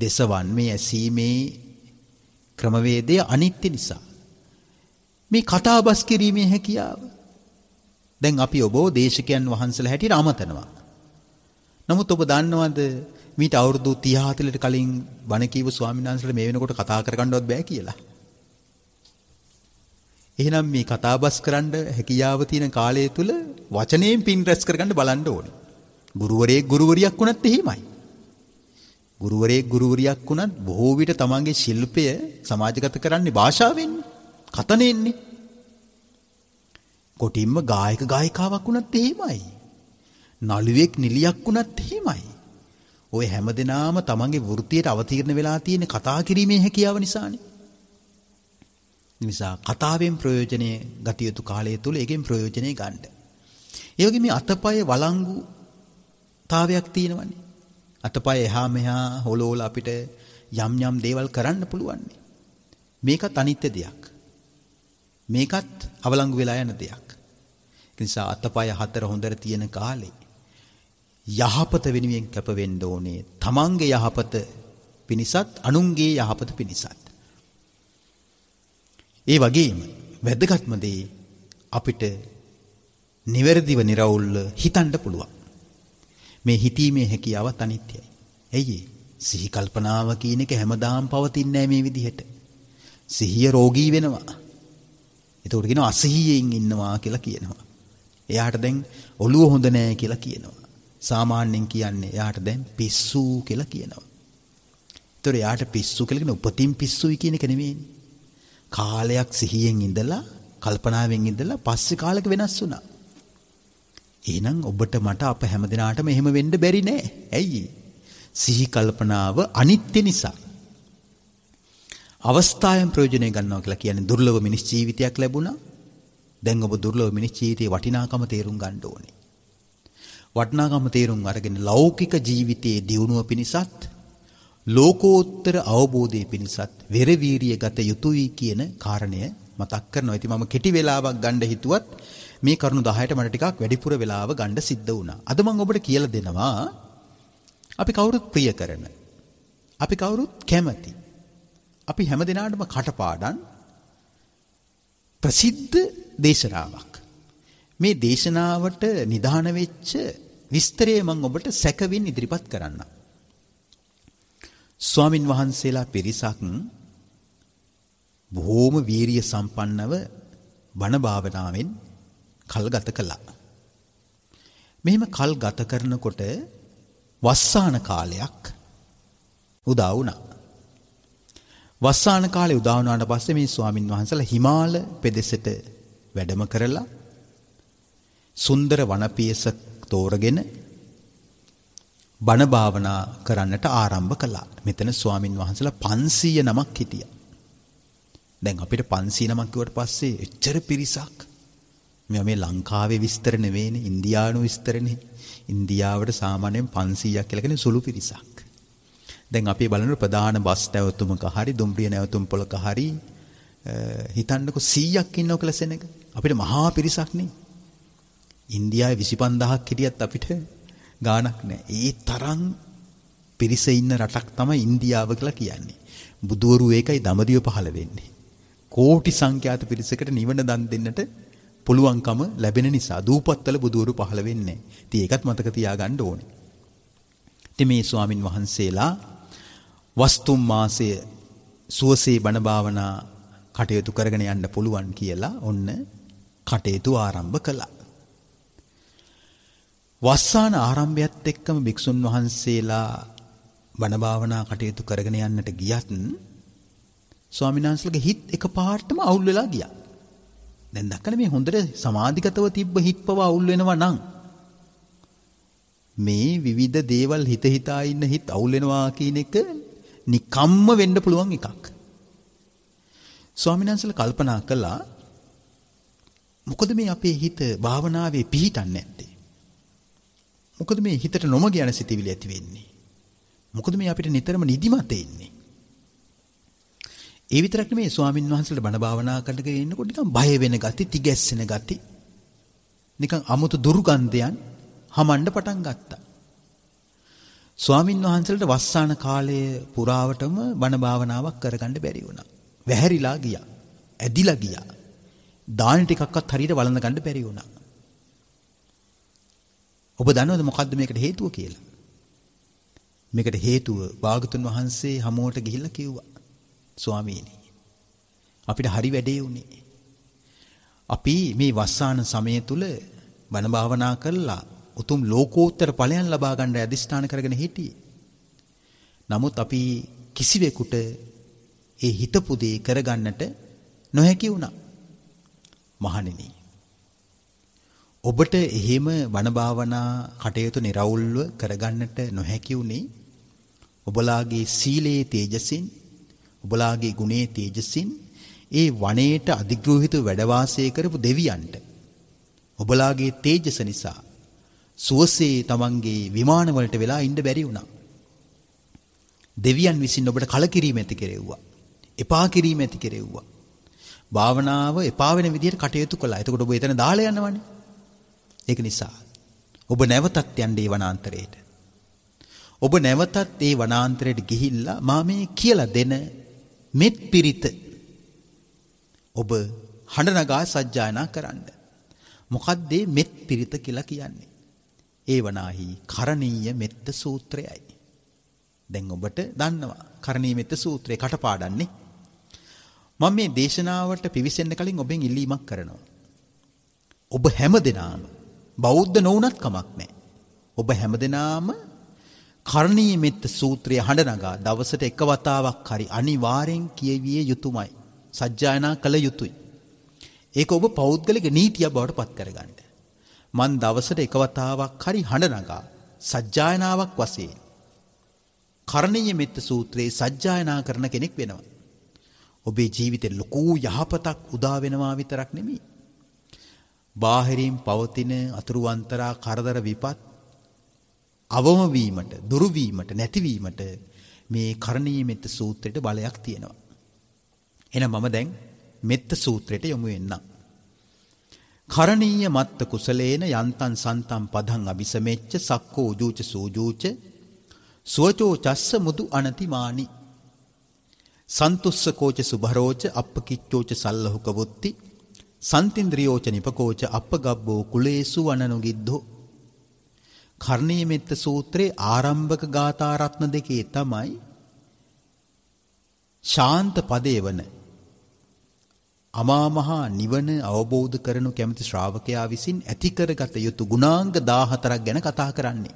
දේශවන් මේ ඇසීමේ ක්‍රමවේදය අනිත්‍ය නිසා. මේ කතාබස් කිරීමේ හැකියාව දැන් අපි ඔබෝ දේශකයන් වහන්සලා හැටියට අමතනවා. නමුත් ඔබ දන්නවද මීට අවුරුදු 30 40 කලින් බණ කීව ස්වාමීන් වහන්සේලා මේ වෙනකොට කතා කරගන්නවත් බෑ කියලා. එහෙනම් මේ කතාබස් කරන්න හැකියාව තියෙන කාලය තුල වචනයෙන් පින් රැස් කරගන්න බලන්න ඕනේ. ගුරුවරයෙක් ගුරුවරියක් වුණත් එහිමයි. ගුරුවරයෙක් ගුරුවරියක් වුණත් බොහෝ විට තමන්ගේ ශිල්පය සමාජගත කරන්නේ භාෂාවෙන්, කතනෙන්නේ. කොටින්ම ගායක ගායිකාවක් වුණත් එහෙමයි. නළුවෙක් නිලියක් වුණත් එහෙමයි. ඔය හැමදෙනාම තමන්ගේ වෘත්තියට අවතීර්ණ වෙලා තියෙන කතා කිරීමේ හැකියාව නිසානේ. නිසා කතාවෙන් ප්‍රයෝජනෙ ගතිය යුතු කාලය තුල ඒකෙන් ප්‍රයෝජනෙ ගන්න. ඒ වගේ මේ අතපය වළංගු තාවයක් තියෙනවනේ. අතපය එහා මෙහා හොලෝල අපිට යම් යම් දේවල් කරන්න පුළුවන්. මේකත් අනිත්‍ය දෙයක්. මේකත් අවලංගු වෙලා යන දෙයක්. නිසා අතපය හතර හොඳට තියෙන කාලේ යහපත වෙනුවෙන් කැප වෙන්න ඕනේ. තමන්ගේ යහපත පිණිසත් අනුන්ගේ යහපත පිණිසත්. ඒ වගේම වැදගත්ම දේ අපිට නිවැරදිව निराවුල්ව හිතන්න පුළුවන්. මේ හිතීමේ හැකියාව අනිත්‍යයි. ඇයි සිහි කල්පනාව කියන එක හැමදාම පවතින්නේ මේ විදිහට. සිහිය රෝගී වෙනවා. ඒකට කියනවා අසහියෙන් ඉන්නවා කියලා කියනවා. එයාට දැන් ඔළුව හොඳ නෑ කියලා කියනවා. සාමාන්‍යයෙන් කියන්නේ එයාට දැන් පිස්සු කියලා කියනවා. ඒතර එයාට පිස්සු කියලා කියන උපතින් පිස්සුයි කියන එක නෙමෙයිනේ. කාලයක් සිහියෙන් ඉඳලා කල්පනාවෙන් ඉඳලා පස්සේ කාලෙක වෙනස් වුණා. එහෙනම් ඔබට මට අප හැමදිනාටම එහෙම වෙන්න බැරි නෑ. ඇයි? සිහි කල්පනාව අනිත්‍ය නිසා. අවස්ථාවෙන් ප්‍රයෝජනය ගන්නවා කියලා කියන්නේ දුර්ලභ මිනිස් ජීවිතයක් ලැබුණා. දැන් ඔබ දුර්ලභ මිනිස් ජීවිතයේ වටිනාකම තේරුම් ගන්න ඕනේ. වටිනාකම තේරුම් අරගෙන ලෞකික ජීවිතයේ දියුණුව පිණිසත් ලෝකෝත්තර අවබෝධය පිණිසත් වෙරවීරිය ගත යුතුයි කියන කාරණය මතක් කරනවා. ඉතින් මම කෙටි වෙලාවක් ගන්න හිතුවත් මේ කරුණු 10ට මට ටිකක් වැඩිපුර වෙලාව ගන්න සිද්ධ වුණා. අද මම ඔබට කියලා දෙනවා අපි කවුරුත් ප්‍රිය කරන අපි කවුරුත් කැමති අපි හැම දිනාටම කටපාඩම් ප්‍රසිද්ධ දේශනාවක්. මේ දේශනාවට නිදාන වෙච්ච විස්තරය මම ඔබට සැකවින් ඉදිරිපත් කරන්නම්. ස්වාමින් වහන්සේලා පිරිසක් බොහෝම වීරිය සම්පන්නව බණ භාවනාවෙන් කල් ගත කළා. මෙහෙම කල් ගත කරනකොට වස්සාන කාලයක් උදා වුණා. වස්සාන කාලේ උදා වුණාට පස්සේ මේ ස්වාමින් වහන්සේලා හිමාල පෙදෙසට වැඩම කරලා සුන්දර වනපියසක් තෝරගෙන බණ භාවනා කරන්නට ආරම්භ කළා. මෙතන ස්වාමින් වහන්සේලා 500 නමක් හිටියා. දැන් අපිට 500 නමක් කිව්වට පස්සේ එච්චර පිරිසක් මෙයා මේ ලංකාවේ විස්තර නෙවෙයිනේ ඉන්දියානු විස්තරනේ. ඉන්දියාවට සාමාන්‍යයෙන් 500ක් කියලා කියන්නේ සුළු පිරිසක්. දැන් අපි බලන ප්‍රධාන බස් නැවතුමක හරි දුම්රිය නැවතුම් පොලක හරි හිතන්නකෝ 100ක් ඉන්නව කියලා සෙනඟ. අපිට මහා පිරිසක් නේ. ඉන්දියාවේ 25000ක් හිටියත් අපිට ගාණක් නැහැ. ඒ තරම් පිරිස ඉන්න රටක් තමයි ඉන්දියාව කියලා කියන්නේ. බුදවරු ඒකයි දඹදිව පහළ වෙන්නේ. කෝටි සංඛ්‍යාත පිරිසකට නිවන දන් දෙන්නට පුළුවන්කම ලැබෙන නිසා දූපත්වල බුදවරු පහළ වෙන්නේ. ඉතින් ඒකත් මතක තියාගන්න ඕනේ. ඉතින් මේ ස්වාමින් වහන්සේලා වස්තුම් මාසය සුවසේ බණ භාවනා කටයුතු කරගෙන යන්න පුළුවන් කියලා ඔන්න කටයුතු ආරම්භ කළා. වස්සාන ආරම්භයත් එක්කම භික්ෂුන් වහන්සේලා බණ භාවනා කටයුතු කරගෙන යන්නට ගියත් ස්වාමීන් වහන්සේලගේ හිත එකපාරටම අවුල් වෙලා ගියා. දැන් දැක්කනේ මේ හොඳට සමාධිගතව තිබ්බ හිත පව අවුල් වෙනවා නම් මේ විවිධ දේවල් හිත හිතා ඉන්න හිත අවුල් වෙනවා කියන එක නිකම්ම වෙන්න පුළුවන් එකක්. ස්වාමීන් වහන්සේලා කල්පනා කළා මොකද මේ අපේ හිත භාවනාවේ පිහිටන්නේ නැත්තේ? මොකද මේ හිතට නොමග යන සිතිවිලි ඇති වෙන්නේ? මොකද මේ අපිට නිතරම නිදිමත එන්නේ? ඒ විතරක් නෙමේ ස්වාමින් වහන්සේලා බණ භාවනා කරගෙන ඉන්නකොට නිකන් බය වෙන ගති, තිගැස්සෙන ගති, නිකන් අමුතු දුර්ගන්ධයන් හමන්න පටන් ගත්තා. ස්වාමින් වහන්සේලට වස්සාන කාලයේ පුරාවටම බණ භාවනාවක් කරගන්න බැරි වුණා. වැහැරිලා ගියා. ඇදිලා ගියා. දාන ටිකක්වත් හරියට වළඳ ගන්න බැරි වුණා. ඔබ දන්නවද මොකද්ද මේකට හේතුව කියලා? මේකට හේතුව වාගතුන් වහන්සේ හමුවට ගිහිල්ලා කිව්වා. ස්වාමීනි අපිට හරි වැඩේ උනේ. අපි මේ වස්සාන සමය තුල බණ භාවනා කරලා උතුම් ලෝකෝත්තර ඵලයන් ලබා ගන්න අධිෂ්ඨාන කරගෙන හිටියේ. නමුත් අපි කිසිවෙකුට ඒ හිතපු දේ කරගන්නට නොහැකි වුණා. මහණෙනි ඔබට එහෙම වන භාවනා කටයුතු निराවුල්ව කරගන්නට නොහැකි උනේ ඔබලාගේ සීලේ තේජසින් ඔබලාගේ ගුණේ තේජසින් ඒ වනයේට අධිග්‍රහිත වැඩවාසය කරපු දෙවියන්ට ඔබලාගේ තේජස නිසා සුවසේ තමන්ගේ විමාන වලට වෙලා ඉන්න බැරි වුණා. දෙවියන් විසින් ඔබට කලකිරීම ඇති කෙරෙව්වා. එපා කිරීම ඇති කෙරෙව්වා. භාවනාව එපා වෙන විදිහට කටයුතු කළා. එතකොට ඔබ එතන දාලා යනවනේ. ඒක නිසා ඔබ නැවතත් යන්නේ වනාන්තරයට. ඔබ නැවතත් ඒ වනාන්තරයට ගිහිල්ලා මා මේ කියලා දෙන මෙත් පිරිත ඔබ හඬනගා සජ්ජායනා කරන්න. මොකද්ද මෙත් පිරිත කියලා කියන්නේ? ඒ වනාහි කරණීය මෙත්ත සූත්‍රයයි. දැන් ඔබට දන්නවා කරණීය මෙත්ත සූත්‍රය කටපාඩම්නේ. මම මේ දේශනාවට පිවිසෙන්න කලින් ඔබෙන් ඉල්ලීමක් කරනවා. ඔබ හැමදෙනාම බෞද්ධ නොවුනත් කමක් නැහැ. ඔබ හැමදෙනාම කරණීය මෙත්ත සූත්‍රය හඬනගා දවසට එක වතාවක් හරි අනිවාර්යෙන් කියවිය යුතුමයි. සජ්ජායනා කළ යුතුයි. ඒක ඔබ පෞද්ගලික නීතිය බවට පත් කරගන්න. මන් දවසට එක වතාවක් හරි හඬනගා සජ්ජායනාවක් වශයෙන් කරණීය මෙත්ත සූත්‍රයේ සජ්ජායනා කරන කෙනෙක් වෙනවා. ඔබේ ජීවිතේ ලොකු යහපතක් උදා වෙනවා විතරක් නෙමෙයි. බාහිරින් පවතින අතුරු අන්තරා කරදර විපත් අවම වීමට, දුරු වීමට, නැතිවීමට මේ කරණීය මෙත්ත සූත්‍රයට බලයක් තියෙනවා. එහෙනම් මම දැන් මෙත්ත සූත්‍රයට යොමු වෙන්නම්. කරණීය මත්ත කුසලේන යන්තං සන්තං පදං අபிසමෙච්ච සක්කෝ උජූච සූජූච සුවචෝ චස්ස මුදු අනතිමානි සන්තුස්සකෝච සුභරෝච අප්පකිච්චෝච සල්ලහුකවොත්ති සන්තින්ද්‍රියෝච නිපකෝච අප්පගබ්බෝ කුලේසු වනනුගිද්ධෝ කර්ණීයමෙත්ත සූත්‍රයේ ආරම්භක ගාථා රත්න දෙකේ තමයි ශාන්ත පදේ වන අමා මහ නිවන අවබෝධ කරනු කැමති ශ්‍රාවකයා විසින් ඇති කරගත යුතු ගුණාංග 14ක් ගැන කතා කරන්නේ.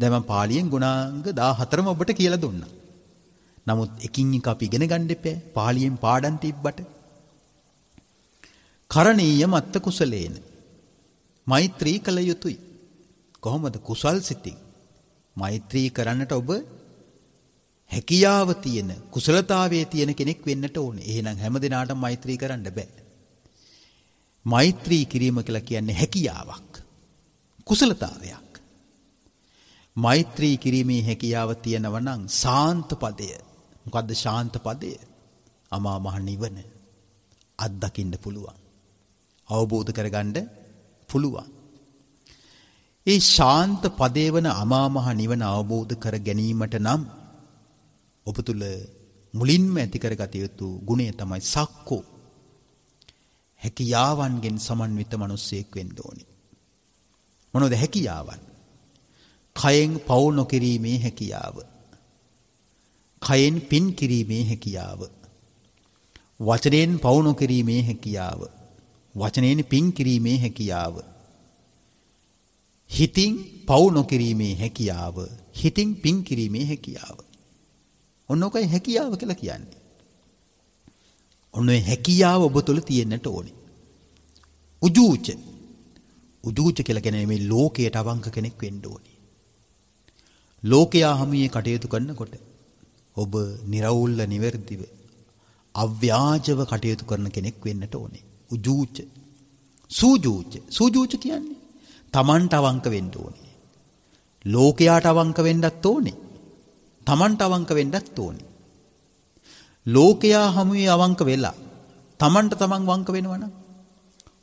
දැන් මම පාලියෙන් ගුණාංග 14ම ඔබට කියලා දුන්නා. නමුත් එකින් එක අපි ඉගෙන ගන්න එපා. පාලියෙන් පාඩම් තිබ්බට. කරණීය මත්ත කුසලේන. මෛත්‍රී කළ යුතුය. කොහොමද කුසල් සිතින් මෛත්‍රී කරන්නට ඔබ හැකියාව තියෙන කුසලතාවයේ තියෙන කෙනෙක් වෙන්නට ඕනේ. එහෙනම් හැම දිනාටම මෛත්‍රී කරන්න බෑ. මෛත්‍රී කිරීම කියලා කියන්නේ හැකියාවක්. කුසලතාවයක්. මෛත්‍රී කිරීමේ හැකියාව තියෙනවා නම් සාන්ත පදය මොකද්ද ශාන්ත පදය? අමා මහ නිවන අත්දකින්න පුළුවන්. අවබෝධ කරගන්න පුළුවන්. ඒ ශාන්ත පදේ වන අමා මහ නිවන අවබෝධ කර ගැනීමට නම් ඔබ තුල මුලින්ම ඇති කරගත යුතු ගුණය තමයි සක්කෝ. හැකියාවන්ගෙන් සමන්විත මිනිසෙක් වෙන්න ඕනේ. මොනෝද හැකියාවන්? කයෙන් පව නොකිරීමේ හැකියාව. කයෙන් පින් කිරීමේ හැකියාව. වචනයෙන් පවු නොකිරීමේ හැකියාව. වචනයෙන් පින් කිරීමේ හැකියාව. හිතින් පවු නොකිරීමේ හැකියාව. හිතින් පින් කිරීමේ හැකියාව. ඔන්න ඔකයි හැකියාව කියලා කියන්නේ. ඔන්න ඔය හැකියාව ඔබ තුළ තියෙන්නට ඕනේ. උජූච උජූච කියලා කියන්නේ මේ ලෝකයට අවංක කෙනෙක් වෙන්න ඕනේ. ලෝකයා හැමියේ කටයුතු කරනකොට ඔබ નિරවුල්ල નિවර්දිව අව්‍යාජව කටයුතු කරන කෙනෙක් වෙන්නට ඕනේ. උජූච සූජූච සූජූච කියන්නේ තමන්ට අවංක වෙන්න ඕනේ. ලෝකයාට අවංක වෙන්නත් ඕනේ. තමන්ට අවංක වෙන්නත් ඕනේ. ලෝකයා හමුවේ අවංක වෙලා තමන්ට තමන් වංක වෙනවනම්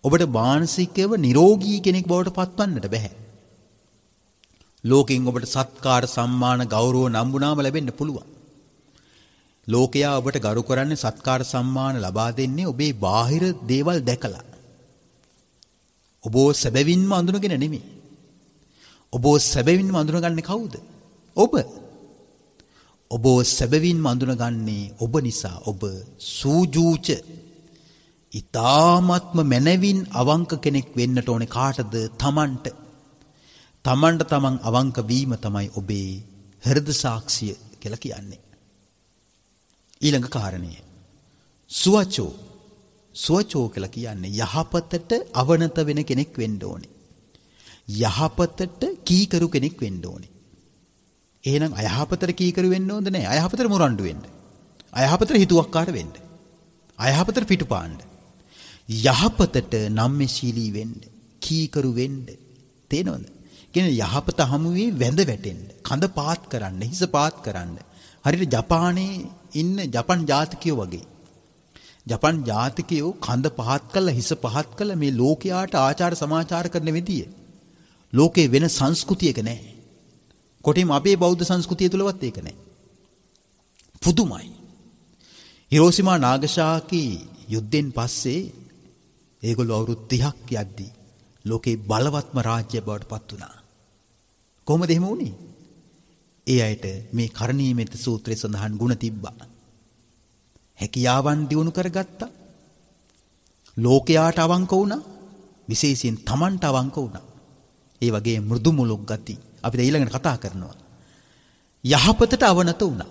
ඔබට මානසිකව නිරෝගී කෙනෙක් බවට පත්වන්නට බැහැ. ලෝකෙන් ඔබට සත්කාර සම්මාන ගෞරව නම්බුනාම ලැබෙන්න පුළුවන්. ලෝකයා ඔබට ගරු කරන්නේ සත්කාර සම්මාන ලබා දෙන්නේ ඔබේ බාහිර දේවල් දැකලා. ඔබව සැබවින්ම අඳුනගෙන නෙමෙයි. ඔබව සැබවින්ම අඳුනගන්නේ කවුද? ඔබ. ඔබව සැබවින්ම අඳුනගන්නේ ඔබ නිසා ඔබ සූජූච ඊ타ත්ම මැනවින් අවංක කෙනෙක් වෙන්නට ඕනේ කාටද? තමන්ට. තමන්ට තමන් අවංක වීම තමයි ඔබේ හෘද සාක්ෂිය කියලා කියන්නේ. ඊළඟ කාරණය. සුවචෝ සුවචෝ කියලා කියන්නේ යහපතට අවනත වෙන කෙනෙක් වෙන්න ඕනේ. යහපතට කීකරු කෙනෙක් වෙන්න ඕනේ. එහෙනම් අයහපතට කීකරු වෙන්න ඕනද නැහැ. අයහපතට මුරණ්ඩු වෙන්න. අයහපතට හිතුවක්කාර වෙන්න. අයහපතට පිටුපාන්න. යහපතට නම්මෙශීලී වෙන්න. කීකරු වෙන්න. තේනවද? කියන්නේ යහපත හමුවේ වැඳ වැටෙන්න. කඳ පාත් කරන්න, හිස පාත් කරන්න. හරියට ජපානයේ ඉන්න ජපන් ජාතිකයෝ වගේ. ජපන් ජාතිකයෝ කඳ පහත් කළ හිස පහත් කළ මේ ලෝකයාට ආචාර සමාචාර කරන විදිය. ලෝකේ වෙන සංස්කෘතියක නැහැ. කොටිම අපේ බෞද්ධ සංස්කෘතිය තුලවත් ඒක නැහැ. පුදුමයි. හිරෝෂිමා නාගසාකි යුද්ධෙන් පස්සේ ඒගොල්ලෝ අවුරුදු 30ක් යද්දී ලෝකේ බලවත්ම රාජ්‍ය බවට පත් වුණා. කොහොමද එහෙම වුනේ? ඒ අයට මේ කරණීයමෙත සූත්‍රය සඳහන් ಗುಣ තිබ්බා. හැකියාවන් දියුණු කරගත්තා. ලෝකයාට අවංක වුණා. විශේෂයෙන් Tamanට අවංක වුණා. ඒ වගේ මෘදු මුලක් ගති අපිට ඊළඟට කතා කරනවා. යහපතට අවනත වුණා.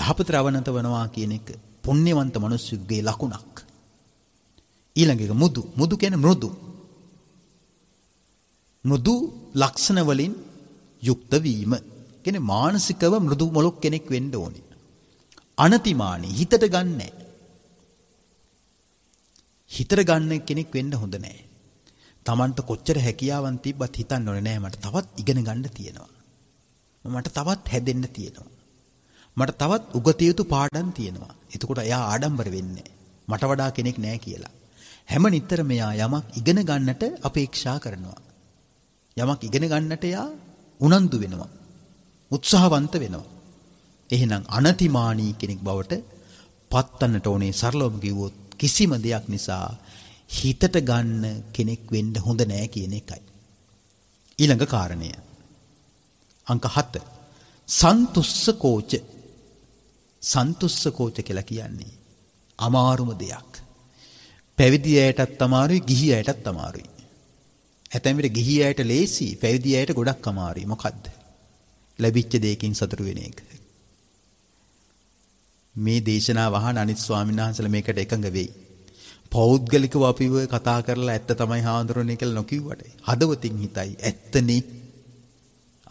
යහපතට අවනත වෙනවා කියන එක පුණ්‍යවන්ත මිනිස්සුගේ ලකුණක්. ඊළඟ එක මුදු. මුදු කියන්නේ මෘදු. මෘදු ලක්ෂණ වලින් යුක්ත වීම. කියන්නේ මානසිකව මෘදු මොලොක් කෙනෙක් වෙන්න ඕනේ. අනතිමානී හිතට ගන්න හිතට ගන්න කෙනෙක් වෙන්න හොඳ නැහැ. Tamanට කොච්චර හැකියාවන් තිබ්බත් හිතන්න ඕනේ නැහැ මට තවත් ඉගෙන ගන්න තියෙනවා. මට තවත් හැදෙන්න තියෙනවා. මට තවත් උගතිය යුතු පාඩම් තියෙනවා. එතකොට එයා ආඩම්බර වෙන්නේ මට වඩා කෙනෙක් නැහැ කියලා. හැම නිතරම එයා යමක් ඉගෙන ගන්නට අපේක්ෂා කරනවා. යමක් ඉගෙන ගන්නට එයා උනන්දු වෙනවා. උත්සාහවන්ත වෙනවා. එහෙනම් අනතිමානී කෙනෙක් බවට පත්වන්නට ඕනේ සරලවම කිව්වොත් කිසිම දෙයක් නිසා හිතට ගන්න කෙනෙක් වෙන්න හොඳ නෑ කියන එකයි. ඊළඟ කාරණය. අංක 7. සන්තුස්ස කෝච. සන්තුස්ස කෝච කියලා කියන්නේ අමාරුම දෙයක්. පැවිදි අයටත් අමාරුයි, ගිහි අයටත් අමාරුයි. ඇතැම් විට ගිහි අයට ලේසි, පැවිදි අයට ගොඩක් අමාරුයි. මොකද්ද? ලැබිච්ච දෙයකින් සතුටු වෙන එක. මේ දේශනාව අහන අනිත් ස්වාමීන් වහන්සේලා මේකට එකඟ වෙයි. පෞද්ගලිකව අපිව කතා කරලා ඇත්ත තමයි හාඳුරන්නේ කියලා නොකියුවට හදවතින් හිතයි ඇත්තනේ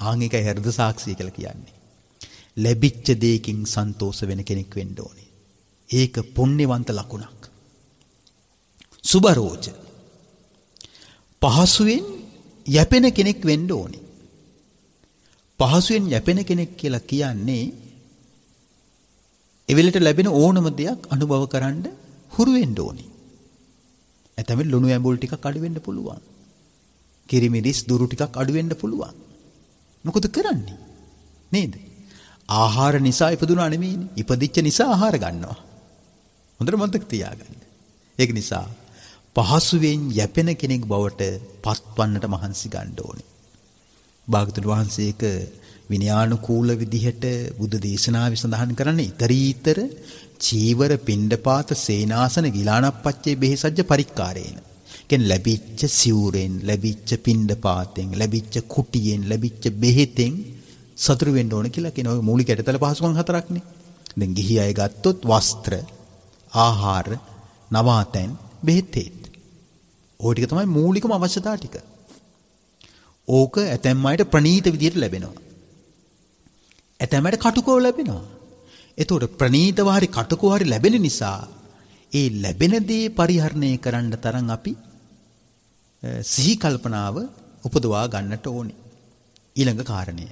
ආන් එකයි හෘද සාක්ෂිය කියලා කියන්නේ. ලැබිච්ච දෙයකින් සන්තෝෂ වෙන කෙනෙක් වෙන්න ඕනේ. ඒක පුණ්‍යවන්ත ලකුණක්. සුබරෝච පහසුවෙන් යැපෙන කෙනෙක් වෙන්න ඕනේ. පහසුවෙන් යැපෙන කෙනෙක් කියලා කියන්නේ එවෙලට ලැබෙන ඕනම දෙයක් අනුභව කරන්න හුරු වෙන්න ඕනේ. ඇතැම් ලුණු ඇඹුල් ටිකක් අඩු වෙන්න පුළුවන්. කිරිමිරිස් දුරු ටිකක් අඩු වෙන්න පුළුවන්. මොකද කරන්නේ? නේද? ආහාර නිසා ඉපදුනා නෙමෙයිනේ. ඉපදිච්ච නිසා ආහාර ගන්නවා. හොඳට මතක තියාගන්න. ඒක නිසා පහසුවෙන් යැපෙන කෙනෙක් බවට පත්වන්නට මහන්සි ගන්න ඕනේ. භාගතුන් වහන්සේක විනයානුකූල විදිහට බුද්ධ දේශනාවේ සඳහන් කරන්නේ ඉතරීතර චීවර පිණ්ඩපාත සේනාසන ගිලානප්පච්චේ බෙහෙසජ්ජ පරික්කාරේන. කියන්නේ ලැබිච්ච සිවුරෙන් ලැබිච්ච පිණ්ඩපාතෙන් ලැබිච්ච කුටියෙන් ලැබිච්ච බෙහෙතෙන් සතුරු වෙන්න ඕන කියලා කියන ওই මූලික ඇටතල පහසුකම් හතරක්නේ. දැන් ගිහි අය ගත්තොත් වස්ත්‍ර, ආහාර, නවාතැන්, බෙහෙත් ওই ටික තමයි මූලිකම අවශ්‍යතා ටික. ඕක ඇතැම් අයට ප්‍රණීත විදියට ලැබෙනවා. ඇතැම් අයට කටුකෝ ලැබෙනවා. එතකොට ප්‍රණීතව හරි කටුකෝ හරි ලැබෙන නිසා ඒ ලැබෙන දේ පරිහරණය කරන්න තරම් අපි සිහි කල්පනාව උපදවා ගන්නට ඕනි. ඊළඟ කාරණය.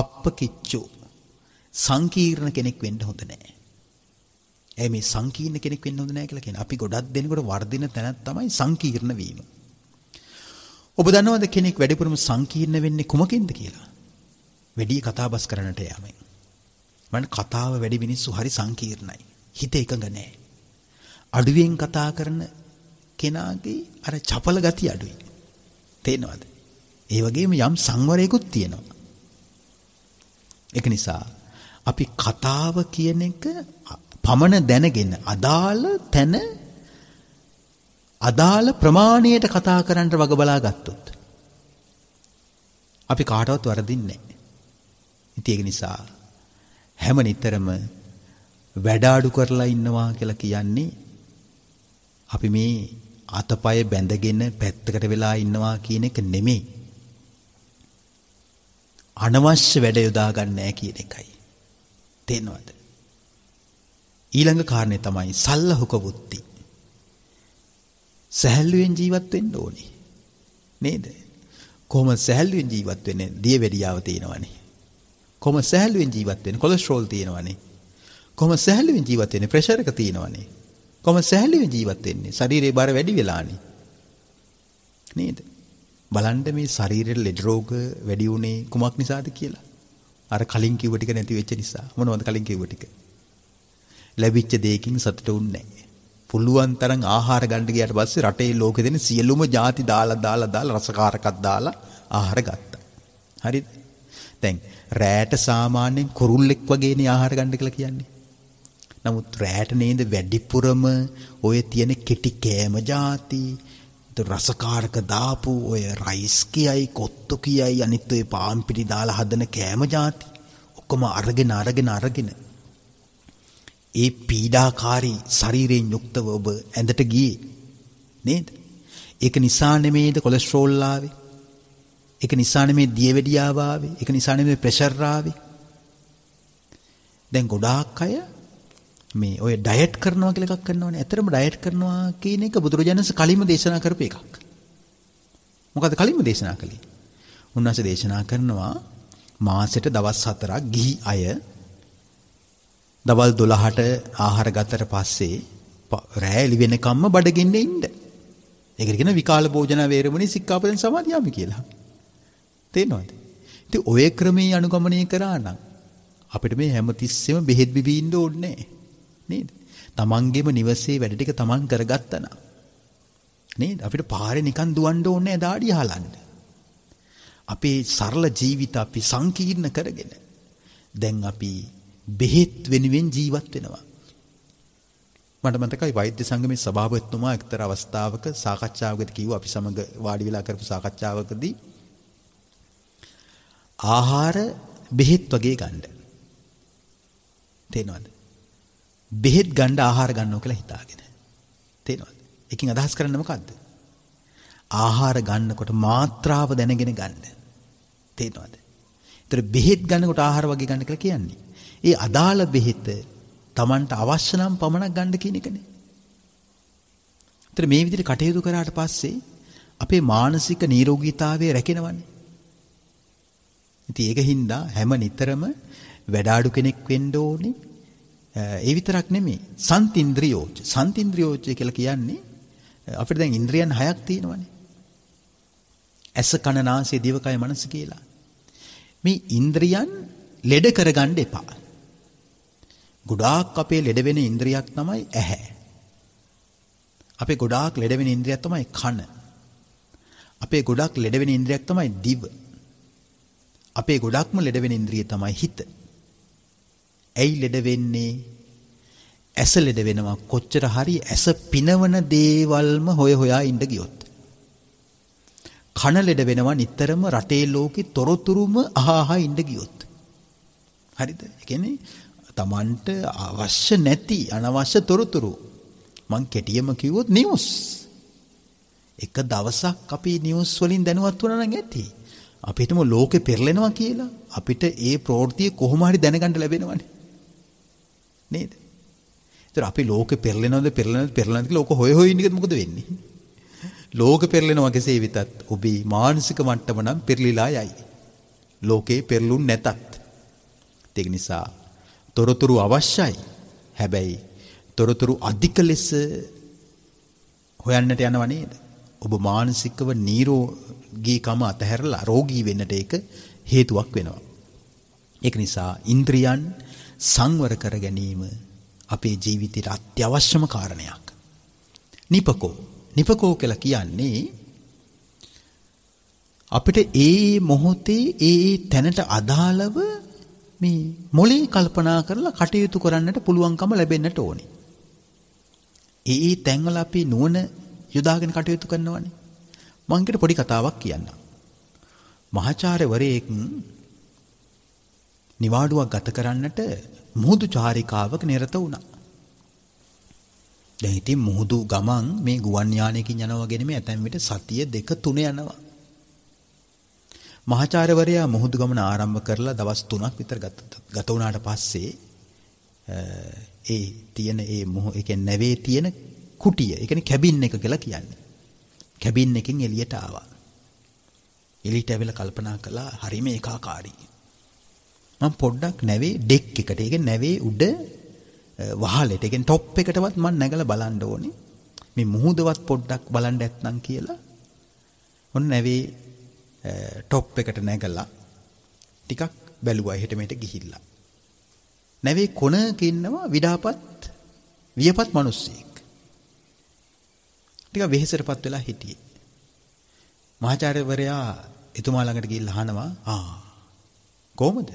අප්පකිච්චෝ සංකීර්ණ කෙනෙක් වෙන්න හොඳ නෑ. ඒ මේ සංකීර්ණ කෙනෙක් වෙන්න හොඳ නැහැ කියලා කියන්නේ. අපි ගොඩක් දෙනකොට වර්ධින තැනක් තමයි සංකීර්ණ වීම. ඔබ දන්නවද කෙනෙක් වැඩිපුරම සංකීර්ණ වෙන්නේ කුමකින්ද කියලා? වැඩි කතාබස් කරන්නට යෑමෙන්. මම කතාව වැඩි මිනිස්සු හරි සංකීර්ණයි. හිත එකඟ නැහැ. අඩුවෙන් කතා කරන කෙනාගේ අර චපල ගති අඩුයි. තේනවද? ඒ වගේම යම් සංවරයකුත් තියෙනවා. ඒක නිසා අපි කතාව කියන එක පමණ දැනගෙන අදාළ තැන අදාළ ප්‍රමාණයට කතා කරන්න වග බලා ගත්තොත් අපි කාටවත් වරදින්නේ නැහැ. ඉතින් ඒක නිසා හැම නිතරම වැඩාඩු කරලා ඉන්නවා කියලා කියන්නේ අපි මේ අතපය බැඳගෙන පැත්තකට වෙලා ඉන්නවා කියන එක නෙමෙයි. අනවශ්‍ය වැඩ යොදා ගන්න නැහැ කියන එකයි. තේනවද. ඊළඟ කාරණය තමයි සල්ලහුක බුත්ති. සැහැල්ලුවෙන් ජීවත් වෙන්න ඕනේ. නේද? කොහොම සැහැල්ලුවෙන් ජීවත් වෙන්නේ? දියවැඩියාව තියෙනවනේ. කොහොම සැහැල්ලුවෙන් ජීවත් වෙන්නේ? කොලෙස්ටරෝල් තියෙනවනේ. කොහොම සැහැල්ලුවෙන් ජීවත් වෙන්නේ? ප්‍රෙෂර් එක තියෙනවනේ. කොහොම සැහැල්ලුවෙන් ජීවත් වෙන්නේ? ශරීරයේ බර වැඩි වෙලානේ. නේද? බලන්න මේ ශරීරයේ ලෙඩ රෝග වැඩි උනේ කුමක් නිසාද කියලා. අර කලින් කිව්ව ටික නැති වෙච්ච නිසා. මොනවද කලින් කිව්ව ටික? ලැබිච්ච දෙයකින් සතුටුුන්නේ නැහැ. පුළුවන් තරම් ආහාර ගන්න ගියාට පස්සේ රටේ ලෝකෙ දෙන සියලුම ಜಾති දාලා දාලා දාලා රසකාරකක් දාලා ආහාර ගත්තා. හරිද? දැන් රෑට සාමාන්‍යයෙන් කුරුල්ලෙක් වගේනේ ආහාර ගන්න කියලා කියන්නේ. නමුත් රෑට නේද වැඩිපුරම ඔය තියෙන කෙටි කෑම ಜಾති රසකාරක දාපු ඔය රයිස් කියයි කොත්තු කියයි අනිත් ඔය පාන් පිටි දාලා හදන කෑම જાති ඔක්කොම අරගෙන අරගෙන අරගෙන ඒ පීඩාකාරී ශරීරයෙන් යුක්තව ඔබ ඇඳට ගියේ නේද? ඒක නිසා නෙමේද කොලෙස්ටරෝල් ආවේ? ඒක නිසා නෙමේ දියවැඩියාව ආවේ. ඒක නිසා නෙමේ ප්‍රෙෂර් ආවේ. දැන් ගොඩාක් අය මේ ඔය ඩයට් කරනවා කියලා එකක් කරනවනේ. ඇත්තටම ඩයට් කරනවා කියන එක බුදුරජාණන්ස කලින්ම දේශනා කරපු එකක්. මොකද කලින්ම දේශනා කළේ? උන්වහන්සේ දේශනා කරනවා මාසෙට දවස් 4ක් ගිහි අය දවල් 12ට ආහාර ගතට පස්සේ රැලි වෙනකම්ම බඩගින්න ඉන්න. ඒකට කියන විකාල භෝජන වේරමණී සික්ඛාපදං සමාදියාමි කියලා. තේනවද? ඉතින් ඔය ක්‍රමයේ අනුගමනය කරා නම් අපිට මේ හැමතිස්සෙම බෙහෙත් බිබී ඉන්න ඕනේ නැහැ. නේද? තමන්ගේම නිවසේ වැඩ ටික තමන් කරගත්තා නම් නේද? අපිට පාරේ නිකන් දුවන්න ඕනේ නෑ දාඩිය හලන්න. අපේ සරල ජීවිත අපි සංකීර්ණ කරගෙන දැන් අපි බෙහෙත් වෙනුවෙන් ජීවත් වෙනවා. මට මතකයි වෛද්‍ය සංගමේ සභාපතිතුමා එක්තරා අවස්ථාවක සාකච්ඡාවකදී කිව්වා අපි සමග වාඩි වෙලා කරපු සාකච්ඡාවකදී ආහාර බෙහෙත් වගේ ගන්න. තේනවද? බෙහෙත් ගණ්ඩ ආහාර ගන්නෝ කියලා හිතාගෙන. තේනවද? එකින් අදහස් කරන්න මොකක්ද? ආහාර ගන්නකොට මාත්‍රාව දැනගෙන ගන්න. තේනවද? ඒතර බෙහෙත් ගන්නකොට ආහාර වගේ ගන්න කියලා කියන්නේ. ඒ අදාළ බෙහෙත Tamanට අවශ්‍ය නම් පමණක් ගන්න කියන එකනේ. ඒතර මේ විදිහට කටයුතු කරාට පස්සේ අපේ මානසික නිරෝගීතාවය රැකෙනවනේ. ඉතින් ඒක හින්දා හැම නිතරම වැඩාඩු කෙනෙක් වෙන්න ඕනේ ඒ විතරක් නෙමෙයි සන්තින්ද්‍රියෝච සන්තින්ද්‍රියෝච කියලා කියන්නේ අපිට දැන් ඉන්ද්‍රියන් හයක් තියෙනවානේ ඇස කන නාසය දිව කය මනස කියලා මේ ඉන්ද්‍රියන් ලෙඩ කරගන්න එපා ගොඩාක් අපේ ලෙඩ වෙන ඉන්ද්‍රියක් තමයි ඇහැ අපේ ගොඩාක් ලෙඩ වෙන ඉන්ද්‍රියක් තමයි කන අපේ ගොඩක් ලෙඩ වෙන ඉන්ද්‍රියක් තමයි දිව අපේ ගොඩක්ම ලෙඩ වෙන ඉන්ද්‍රිය තමයි හිත ඇයි ලෙඩ වෙන්නේ? ඇස ලෙඩ වෙනවා. කොච්චර හරි ඇස පිනවන දේවල්ම හොය හොයා ඉඳ ගියොත්. කන ලෙඩ වෙනවා නිතරම රටේ ලෝකේ තොරතුරුම අහහා ඉඳ ගියොත්. හරිද? ඒ කියන්නේ Tamanට අවශ්‍ය නැති අනවශ්‍ය තොරතුරු මං කෙටියම කිව්වොත් නිවුස්. එක දවසක් අපි නිවුස් වලින් දැනුවත් වුණා නම් ඇති. අපි හිතමු ලෝකෙ පෙරලෙනවා කියලා. අපිට ඒ ප්‍රවෘත්තිය කොහොම හරි දැනගන්න ලැබෙනවනේ. නේද? ඒතර අපි ලෝකෙ පෙරලෙනවද පෙරලෙනවද පෙරලනද කියලා ඕක හොය හොය ඉන්න එකද මොකද වෙන්නේ? ලෝකෙ පෙරලෙනවා කෙසේ වෙතත් ඔබේ මානසික මට්ටම නම් පෙරලිලා යයි. ලෝකේ පෙරලුන් නැතත්. ඒක නිසා තොරතුරු අවශ්‍යයි. හැබැයි තොරතුරු අධික ලෙස හොයන්නට යනව නේද? ඔබ මානසිකව නිරෝගීකම අතහැරලා රෝගී වෙන්නට ඒක හේතුවක් වෙනවා. ඒක නිසා ඉන්ද්‍රියන් සංවර කර ගැනීම අපේ ජීවිතයට අත්‍යවශ්‍යම කාරණයක්. නිපකෝ නිපකෝ කියලා කියන්නේ අපිට ඒ මොහොතේ ඒ තැනට අදාළව මේ මොලේ කල්පනා කරලා කටයුතු කරන්නට පුළුවන්කම ලැබෙන්නට ඕනේ. ඒ ඒ තැන්වල අපි නුවණ යොදාගෙන කටයුතු කරනවානේ. මං පොඩි කතාවක් කියන්නම්. මහාචාර්යවරයෙක් නිවාඩුවක් ගත කරන්නට මුහුදු චාරිකාවක නිරත වුණා. දැන් ඉතින් මුහුදු ගමන් මේ ගුවන් යානයකින් යනවා ගෙන මේ ඇතැම් විට සතිය දෙක තුන යනවා. මහාචාර්යවරයා මුහුදු ගමන ආරම්භ කරලා දවස් 3ක් විතර ගත වුණාට පස්සේ ඒ තියෙන ඒ මොහ ඒ කියන්නේ නැවේ තියෙන කුටිය, ඒ කියන්නේ කැබින් එක කියලා කියන්නේ. කැබින් එකෙන් එළියට ආවා. එළියට ඇවිල්ලා කල්පනා කළා හරිම ඒකාකාරී. මම පොඩ්ඩක් නැවේ ඩෙක් එකට. ඒ කියන්නේ නැවේ උඩ වහලෙට. ඒ කියන්නේ টොප් එකටවත් මම නැගලා බලන්න ඕනේ. මේ මුහුදවත් පොඩ්ඩක් බලන්න ඇත්නම් කියලා. ඔන්න නැවේ টොප් එකට නැගලා ටිකක් බැලුවා එහෙට මෙහෙට ගිහිල්ලා. නැවේ කොනක ඉන්නවා විඩාපත් වියපත් මිනිස්සෙක්. ටික වෙහෙසටපත් වෙලා හිටියේ. මහාචාර්යවරයා එතුමා ළඟට ගිහිල්ලා අහනවා ආ කොහොමද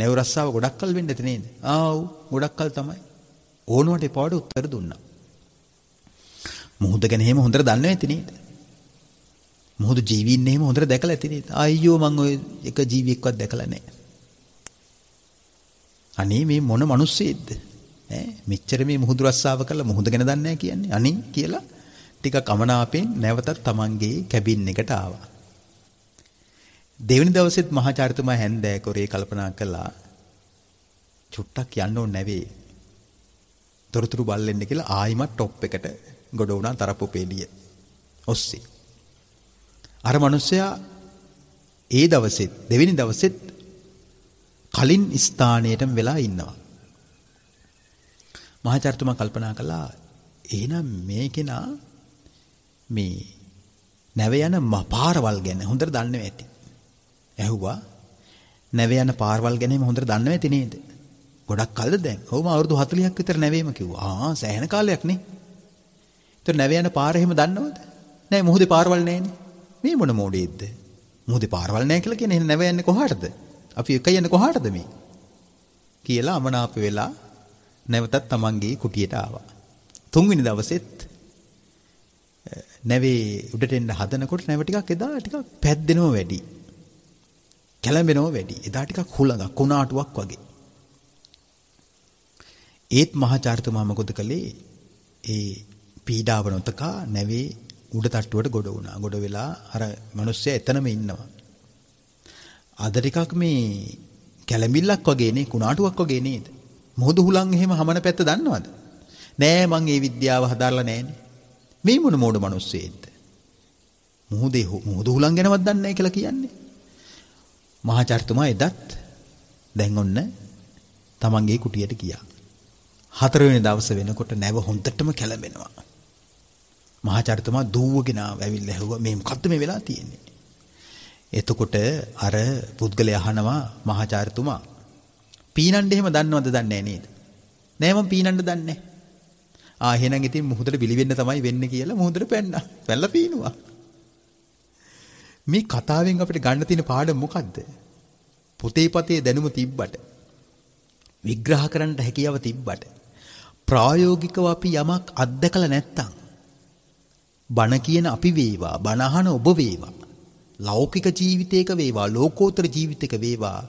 නැව රස්සාව ගොඩක් කල් වෙන්න ඇති නේද? ආව් ගොඩක් කල් තමයි. ඕනවට එපාට උත්තර දුන්නා. මුහුද ගැන එහෙම හොඳට දන්නේ නැති නේද? මුහුදු ජීවීන් එහෙම හොඳට දැකලා ඇති නේද? අයියෝ මං ওই එක ජීවියෙක්වත් දැකලා නැහැ. අනේ මේ මොන මිනිස්සෙක්ද? ඈ මෙච්චර මේ මුහුදු රස්සාව කළා මුහුද ගැන දන්නේ නැහැ කියන්නේ. අනේ කියලා ටිකක් අමනාපෙන් නැවතත් Tamange කැබින් එකට ආවා. දෙවෙනි දවසෙත් මහාචාර්යතුමා හැන්දෑ කරේ කල්පනා කළා චුට්ටක් යන්න ඕනේ නැවේ. තොරතුරු බල්ලෙන්න කියලා ආයිමත් টොප් එකට ගොඩ වුණා තරප්පු පෙළිය. ඔස්සේ. අර මිනිස්සයා ඒ දවසෙත් දෙවෙනි දවසෙත් කලින් ස්ථානයටම වෙලා ඉන්නවා. මහාචාර්යතුමා කල්පනා කළා එහෙනම් මේ කෙනා මේ නැව යන පාරවල් ගැන හොඳට දන්නේ නැති. ඇහුවා නැව යන පාරවල් ගැනීම හොඳට දන්නව ඇති නේද? ගොඩක් කල්ද දැන්. ඔව් මම අවුරුදු 40ක් විතර නැවීම කිව්වා. ආ සෑහෙන කාලයක් නේ. ඒතර නැව යන පාර එහෙම දන්නවද? නෑ මුහුදේ පාරවල් නෑනේ. මේ මොන මොඩේද්ද? මුහුදේ පාරවල් නෑ කියලා කියන්නේ නැව යන්නේ කොහාටද? අපි එක යන්නේ කොහාටද මේ? කියලා අමනාප වෙලා නැවතත් Tamanගේ කුටියට ආවා. තුන්වෙනි දවසෙත් නැවේ උඩට එන්න හදනකොට නැව ටිකක් එදා ටිකක් පැද්දෙනවා වැඩි. කැළඹෙනව වැඩි. එදා ටිකක් හුළඟක් කුණාටුවක් වගේ. ඒත් මහාචාර්යතුමා මොකද කළේ? ඒ පීඩාව නොතකා නැවේ උඩ තට්ටුවට ගොඩ වුණා. ගොඩ වෙලා අර මිනිස්සයා එතනම ඉන්නවා. අද ටිකක් මේ කැළඹිල්ලක් වගේ නේ කුණාටුවක් වගේ නේද? මොහොදු හුලං එහෙම හමන පැත්ත දන්නවද? නෑ මං ඒ විද්‍යාව හදාarලා නෑනේ. මේ මොන මෝඩ මිනිස්සෙක්ද? මොහොදේ මොහොදු හුලං ගැනවත් දන්නේ නැහැ කියලා කියන්නේ. මහාචාර්යතුමා එදත් දැන් ඔන්න තමන්ගේ කුටියට ගියා. හතරවෙනි දවස වෙනකොට නැව හොන්දටම කැළඹෙනවා. මහාචාර්යතුමා දූවගෙන ආවිල්ලා ඇහුවා මේ මොකද්ද මේ වෙලා තියෙන්නේ? එතකොට අර පුද්ගලයා අහනවා මහාචාර්යතුමා පීනන්න එහෙම දන්නවද දන්නේ නේද? නෑ මම පීනන්න දන්නේ. ආ එහෙනම් ඉතින් මුහුදට බිලි වෙන්න තමයි වෙන්නේ කියලා මුහුදට පැන්නා. පැනලා පීනුවා. මේ කතාවෙන් අපිට ගන්න තියෙන පාඩම මොකද්ද? පුතේ පතේ දැනුම තිබ්බට විග්‍රහ කරන්න හැකියාව තිබ්බට ප්‍රායෝගිකව අපි යමක් අත්දකලා නැත්තම් බණ කියන අපි වේවා බණ අහන ඔබ වේවා ලෞකික ජීවිතයක වේවා ලෝකෝත්තර ජීවිතයක වේවා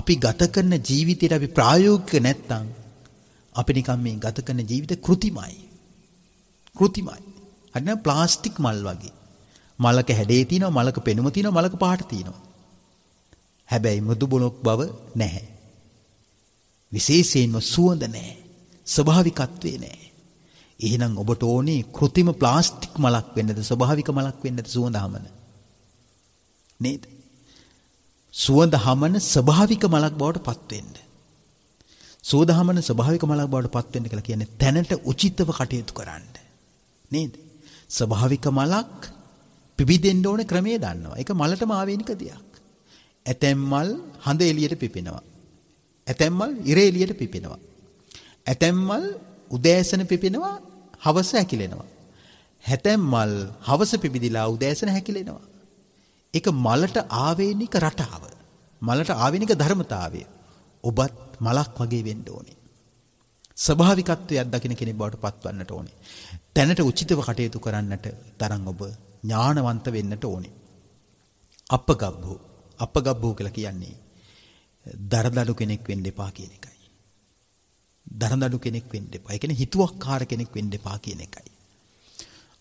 අපි ගත කරන ජීවිතේට අපි ප්‍රායෝගික නැත්තම් අපි නිකන් මේ ගත කරන ජීවිත කෘතිමයි කෘතිමයි අන්න ප්ලාස්ටික් මල් වගේ මලක හැඩේ තියෙනවා මලක පෙනුම තියෙනවා මලක පාට තියෙනවා. හැබැයි මෘදු බොලොක් බව නැහැ. විශේෂයෙන්ම සුවඳ නැහැ. ස්වභාවිකත්වේ නැහැ. එහෙනම් ඔබට ඕනේ કૃතිම ප්ලාස්ටික් මලක් වෙන්නද ස්වභාවික මලක් වෙන්නද සුවඳ හමන? නේද? සුවඳ හමන ස්වභාවික මලක් බවට පත් වෙන්න. සුවඳ හමන ස්වභාවික මලක් බවට පත් වෙන්න කියලා කියන්නේ තැනට උචිතව කටයුතු කරන්න. නේද? ස්වභාවික මලක් පිපිදෙන්න ඕන ක්‍රමේ දන්නවා. ඒක මලටම ආවේනික දෙයක්. ඇතැම් මල් හඳ එළියට පිපෙනවා. ඇතැම් මල් ඉර එළියට පිපෙනවා. ඇතැම් මල් උදෑසන පිපෙනවා, හවස හැකිලෙනවා. ඇතැම් මල් හවස පිපිදිලා උදෑසන හැකිලෙනවා. ඒක මලට ආවේනික රටාව. මලට ආවේනික ධර්මතාවය. ඔබත් මලක් වගේ වෙන්න ඕනේ. ස්වභාවිකත්වයක් දකින්න කෙනෙක් බවට පත්වන්නට ඕනේ. තැනට උචිතව කටයුතු කරන්නට තරම් ඔබ ඥානවන්ත වෙන්නට ඕනේ. අපගබ්බෝ අපගබ්බෝ කියලා කියන්නේ දරදඬු කෙනෙක් වෙන්න එපා කියන එකයි. දරදඬු කෙනෙක් වෙන්න එපා. ඒ කියන්නේ හිතුවක්කාර කෙනෙක් වෙන්න එපා කියන එකයි.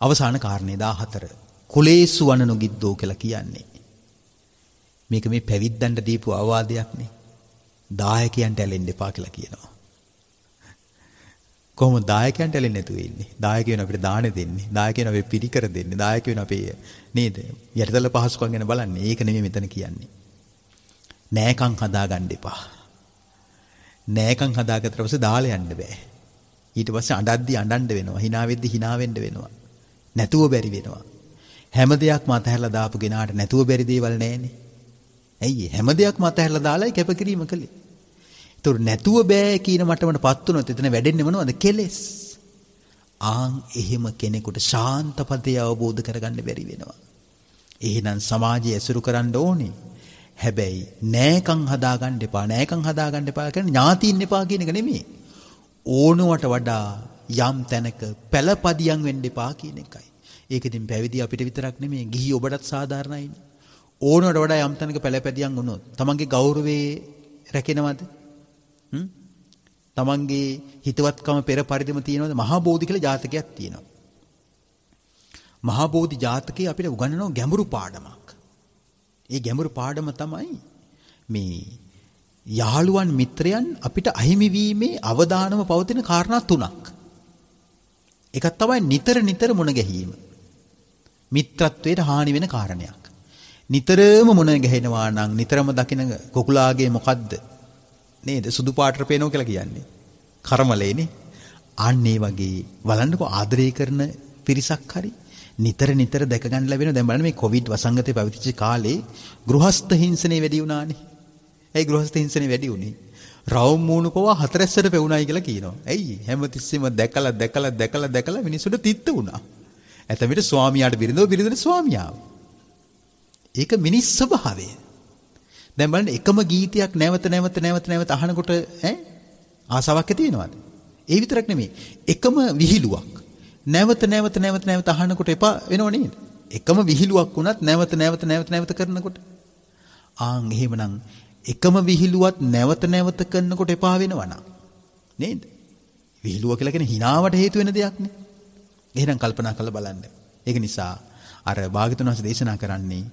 අවසාන කාරණේ 14. කුලේසු වන නොගිද්දෝ කියලා කියන්නේ. මේක මේ පැවිද්දන්ට දීපු අවවාදයක්නේ. දායකයන්ට ඇලෙන්න එපා කියලා කියනවා. කොහොම දායකයන්ට ඇලෙන්නේ නැතුව ඉන්නේ. දායක වෙන අපිට දාන දෙන්නේ. දායක වෙන අපේ පිරිකර දෙන්නේ. දායක වෙන අපේ නේද? යටිතල පහසුකම් ගැන බලන්නේ. ඒක නෙමෙයි මෙතන කියන්නේ. නෑකම් හදාගන්න එපා. නෑකම් හදාගත්තට පස්සේ දාලා යන්න බෑ. ඊට පස්සේ අඬද්දි අඬන්න වෙනවා. hina වෙද්දි hina වෙන්න වෙනවා. නැතුව බැරි වෙනවා. හැම දෙයක්ම අතහැරලා දාපු කෙනාට නැතුව බැරි දේවල් නෑනේ. ඇයි හැම දෙයක්ම අතහැරලා දාලායි කැපකිරීම කළේ? තොර නැතුව බෑ කියන මටමට පත්වනොත් එතන වැඩෙන්නේ මොනවද කෙලෙස් ආන් එහෙම කෙනෙකුට ශාන්ත පදේ අවබෝධ කරගන්න බැරි වෙනවා එහෙනම් සමාජය ඇසුරු කරන්න ඕනේ හැබැයි නෑකම් හදාගන්න එපා නෑකම් හදාගන්න එපා කියන්නේ ඥාතියින් එපා කියන එක නෙමෙයි ඕනුවට වඩා යම් තැනක පළපදියම් වෙන්න එපා කියන එකයි ඒක ඉතින් පැවිදි අපිට විතරක් නෙමෙයි ගිහි ඔබටත් සාධාරණයි ඕනුවට වඩා යම් තැනක පළපදියම් වුණොත් තමන්ගේ ගෞරවේ රැකෙනවද තමන්ගේ හිතවත්කම පෙර පරිදිම තියෙනවද මහා බෝධි කියලා ජාතකයක් තියෙනවා. මහා බෝධි ජාතකයේ අපිට උගන්වන ගැඹුරු පාඩමක්. ඒ ගැඹුරු පාඩම තමයි මේ යහළුවන් මිත්‍රයන් අපිට අහිමි වීමේ අවදානම පවතින කාරණා තුනක්. එකක් තමයි නිතර නිතර මුණ ගැහිීම. මිත්‍රත්වයට හානි වෙන කාරණයක්. නිතරම මුණ ගැහෙනවා නම් නිතරම දකින කොකුලාගේ මොකද්ද නේද? සුදු පාටට පේනවා කියලා කියන්නේ. කර්මලේනේ. අන්න ඒ වගේ බලන්නකෝ ආදරය කරන පිරිසක් හරි නිතර නිතර දැක ගන්න ලැබෙන දැන් බලන්න මේ කොවිඩ් වසංගතේ පැවතිච්ච කාලේ ගෘහස්ත හිංසනේ වැඩි වුණානේ. ඒ ගෘහස්ත හිංසනේ වැඩි වුණේ. රවුම් මූණු පවා හතරැස්සට පෙවුණයි කියලා කියනවා. ඇයි? හැමතිස්සෙම දැකලා දැකලා දැකලා දැකලා මිනිස්සුන්ට තිත්ත වුණා. ඇතැමිට ස්වාමියාට බිරිඳව බිරිඳට ස්වාමියාව. ඒක මිනිස් ස්වභාවය. දැන් බලන්න එකම ගීතයක් නැවත නැවත නැවත නැවත අහනකොට ඈ ආසාවක් ඇති වෙනවද? ඒ විතරක් නෙමෙයි. එකම විහිළුවක් නැවත නැවත නැවත නැවත අහනකොට එපා වෙනව නේද? එකම විහිළුවක් වුණත් නැවත නැවත නැවත නැවත කරනකොට ආන් එහෙමනම් එකම විහිළුවත් නැවත නැවත කරනකොට එපා වෙනවනම් නේද? විහිළුව කියලා කියන්නේ හිනාවට හේතු වෙන දෙයක් නේ. එහෙනම් කල්පනා කරලා බලන්න. ඒක නිසා අර භාග්‍යතුන් වහන්සේ දේශනා කරන්නේ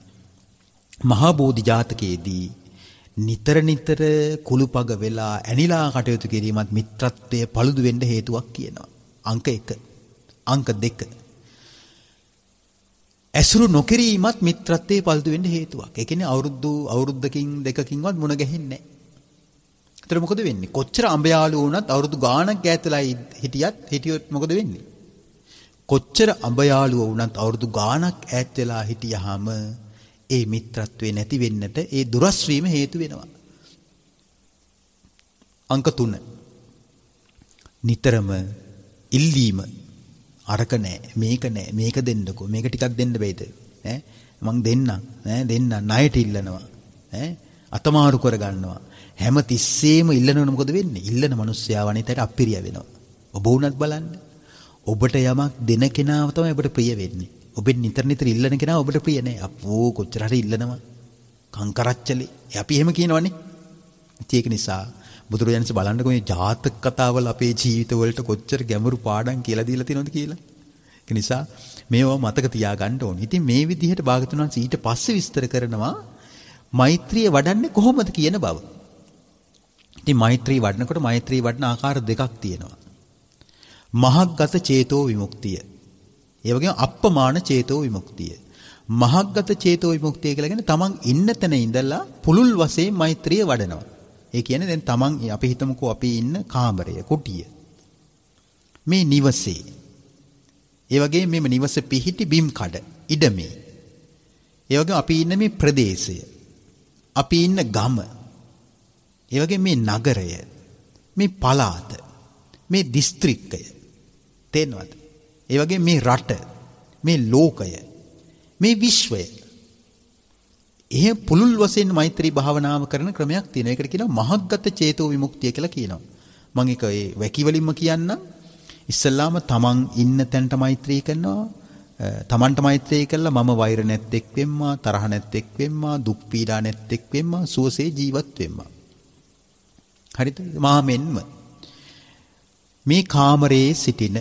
මහා බෝධි ජාතකයේදී නිතර නිතර කුළුපග වෙලා ඇනිලා කටයුතු කිරීමත් මිත්‍රත්වයේ paludu වෙන්න හේතුවක් කියනවා. අංක 1. අංක 2. ඇසුරු නොකිරීමත් මිත්‍රත්වයේ paludu වෙන්න හේතුවක්. ඒ කියන්නේ අවුරුදු අවුරුද්දකින් දෙකකින්වත් මුණ ගැහෙන්නේ නැහැ. ඒතර මොකද වෙන්නේ? කොච්චර අඹයාළු වුණත් අවුරුදු ගාණක් ඈතලා හිටියත් හිටියොත් මොකද වෙන්නේ? කොච්චර අඹයාළුව වුණත් අවුරුදු ගාණක් ඈත් වෙලා හිටියාම ඒ මිත්‍රත්වේ නැති වෙන්නට ඒ දුරස් වීම හේතු වෙනවා. අංක 3. නිතරම ඉල්ලීම අරක නෑ මේක නෑ මේක දෙන්නකෝ මේක ටිකක් දෙන්න බෑද ඈ මං දෙන්නම් ඈ දෙන්න ණයට ඉල්ලනවා ඈ අතමාරු කර ගන්නවා හැම තිස්සෙම ඉල්ලනවනේ මොකද වෙන්නේ ඉල්ලන මිනිස්සයා වනිතට අප්‍රිය වෙනවා ඔබ වුණත් බලන්න ඔබට යමක් දෙන කෙනාව තමයි ඔබට ප්‍රිය වෙන්නේ ඔබෙන් නිතර නිතර ඉල්ලන කෙනා ඔබට ප්‍රිය නෑ. අපෝ කොච්චර හරි ඉල්ලනවා. කංකරච්චලේ. අපි එහෙම කියනවනේ. ඒක නිසා බුදුරජාණන්සේ බලන්නකෝ මේ ජාතක කතාවල අපේ ජීවිතවලට කොච්චර ගැඹුරු පාඩම් කියලා දීලා තියෙනවද කියලා. ඒක නිසා මේවා මතක තියාගන්න ඕනේ. ඉතින් මේ විදිහට භාගතුන් වහන්සේ ඊට පස්සේ විස්තර කරනවා මෛත්‍රිය වඩන්නේ කොහොමද කියන බව. ඉතින් මෛත්‍රී වඩනකොට මෛත්‍රී වඩන ආකාර දෙකක් තියෙනවා. මහග්ගත චේතෝ විමුක්තිය. ඒ වගේම අප්පමාන චේතෝ විමුක්තිය. මහග්ගත චේතෝ විමුක්තිය කියලා කියන්නේ තමන් ඉන්න තැන ඉඳලා පුළුල් වශයෙන් මෛත්‍රිය වඩනවා. ඒ කියන්නේ දැන් තමන් අපි හිතමුකෝ අපි ඉන්න කාමරය, කුටිය. මේ නිවසේ. ඒ වගේම මේ නිවස පිහිටි බිම් කඩ, ඉඩමේ. ඒ වගේම අපි ඉන්න මේ ප්‍රදේශය. අපි ඉන්න ගම. ඒ වගේම මේ නගරය. මේ පළාත. මේ දිස්ත්‍රික්කය. තේනවද? ඒ වගේ මේ රට මේ ලෝකය මේ විශ්වය එහෙ පුළුල් වශයෙන් මෛත්‍රී භාවනාව කරන ක්‍රමයක් තියෙනවා. ඒකට කියනවා මහග්ගත චේතෝ විමුක්තිය කියලා කියනවා. මම ඒක ඒ වැකි වලින්ම කියන්නම්. ඉස්සල්ලාම තමන් ඉන්න තැනට මෛත්‍රී කරනවා. තමන්ට මෛත්‍රී කළා මම වෛර නැත්තේක් වෙම්මා, තරහ නැත්තේක් වෙම්මා, දුක් පීඩා නැත්තේක් වෙම්මා, සුවසේ ජීවත් වෙම්මා. හරිද? මා මෙන්ම මේ කාමරයේ සිටින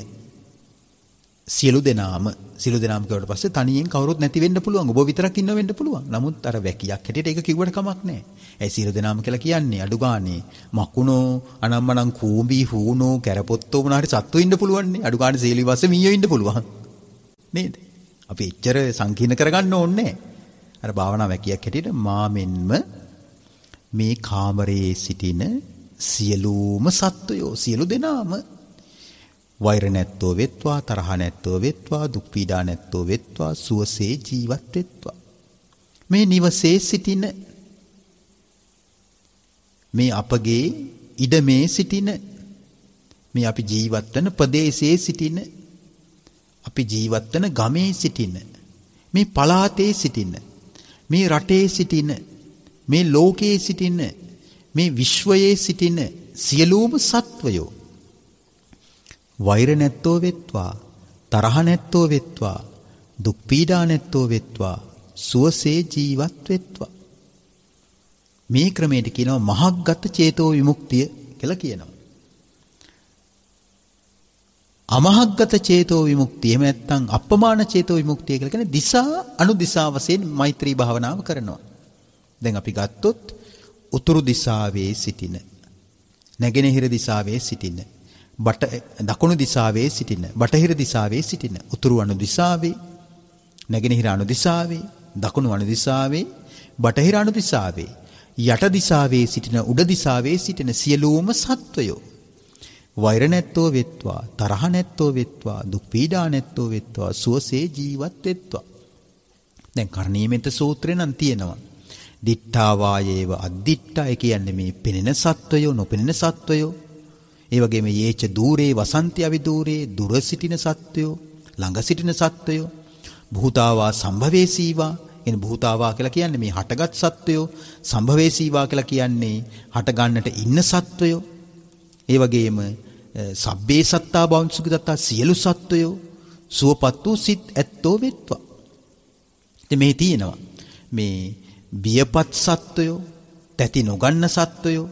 සියලු දෙනාම සියලු දෙනාම කියවට පස්සේ තනියෙන් කවුරුත් නැති වෙන්න පුළුවන්. ඔබ විතරක් ඉන්න වෙන්න පුළුවන්. නමුත් අර වැකියක් හැටියට ඒක කිව්වට කමක් නැහැ. ඇයි සියලු දෙනාම කියලා කියන්නේ? අඩු ගානේ මකුණෝ, අනම්මනම් කූඹි, හූනෝ, කැරපොත්තෝ මොනාරි සත්තු ඉන්න පුළුවන් නේ. අඩු ගානේ සීලි වස්සේ මීයෝ ඉන්න පුළුවන්. නේද? අපි එච්චර සංකීර්ණ කරගන්න ඕනේ අර භාවනා වැකියක් හැටියට මා මෙන්ම මේ කාමරයේ සිටින සියලුම සත්වයෝ සියලු දෙනාම වෛර නැත්තෝ වෙත්වා තරහ නැත්තෝ වෙත්වා දුක් පීඩා නැත්තෝ වෙත්වා සුවසේ ජීවත් වෙත්වා මේ නිවසේ සිටින මේ අපගේ ඉඩමේ සිටින මේ අපි ජීවත් වෙන ප්‍රදේශයේ සිටින අපි ජීවත් වෙන ගමේ සිටින මේ පලාතේ සිටින මේ රටේ සිටින මේ ලෝකයේ සිටින මේ විශ්වයේ සිටින සියලුම සත්වයෝ වෛර නැත්තෝ වෙත්වා තරහ නැත්තෝ වෙත්වා දුක් පීඩා නැත්තෝ වෙත්වා සුවසේ ජීවත් වෙත්වා මේ ක්‍රමයට කියනවා මහග්ගත චේතෝ විමුක්තිය කියලා කියනවා අමහග්ගත චේතෝ විමුක්තිය එහෙම නැත්නම් අප්‍රමාණ චේතෝ විමුක්තිය කියලා කියන්නේ දිසා අනුදිසා වශයෙන් මෛත්‍රී භාවනාව කරනවා දැන් අපි ගත්තොත් උතුරු දිසාවේ සිටින නැගෙනහිර දිසාවේ සිටින බට දකුණු දිසාවේ සිටින බටහිර දිසාවේ සිටින උතුරු අනු දිසාවේ නැගෙනහිර අනු දිසාවේ දකුණු අනු දිසාවේ බටහිර අනු දිසාවේ යට දිසාවේ සිටින උඩ දිසාවේ සිටින සියලුම සත්වයෝ වෛර නැත්තෝ වෙත්වා තරහ නැත්තෝ වෙත්වා දුක් පීඩා නැත්තෝ වෙත්වා සුවසේ ජීවත් වෙත්වා දැන් කර්ණීයමෙත සූත්‍රේ නම් තියෙනවා දිත්තා වායේව අද්දිත්තා කියන්නේ මේ පෙනෙන සත්වයෝ නොපෙනෙන සත්වයෝ ඒ වගේම යේච দূරේ වසන්ති අවි দূරේ දුර සිටින සත්වයෝ ළඟ සිටින සත්වයෝ භූතාවා සම්භවේසීවා එන භූතාවා කියලා කියන්නේ මේ හටගත් සත්වයෝ සම්භවේසීවා කියලා කියන්නේ හට ගන්නට ඉන්න සත්වයෝ ඒ වගේම සබ්බේ සත්තා බවංසුගතතා සියලු සත්වයෝ සුවපත් වූ සිත් ඇත්තෝ වෙත්වා ඉතින් මේ තියෙනවා මේ බියපත් සත්වයෝ තැති නොගන්න සත්වයෝ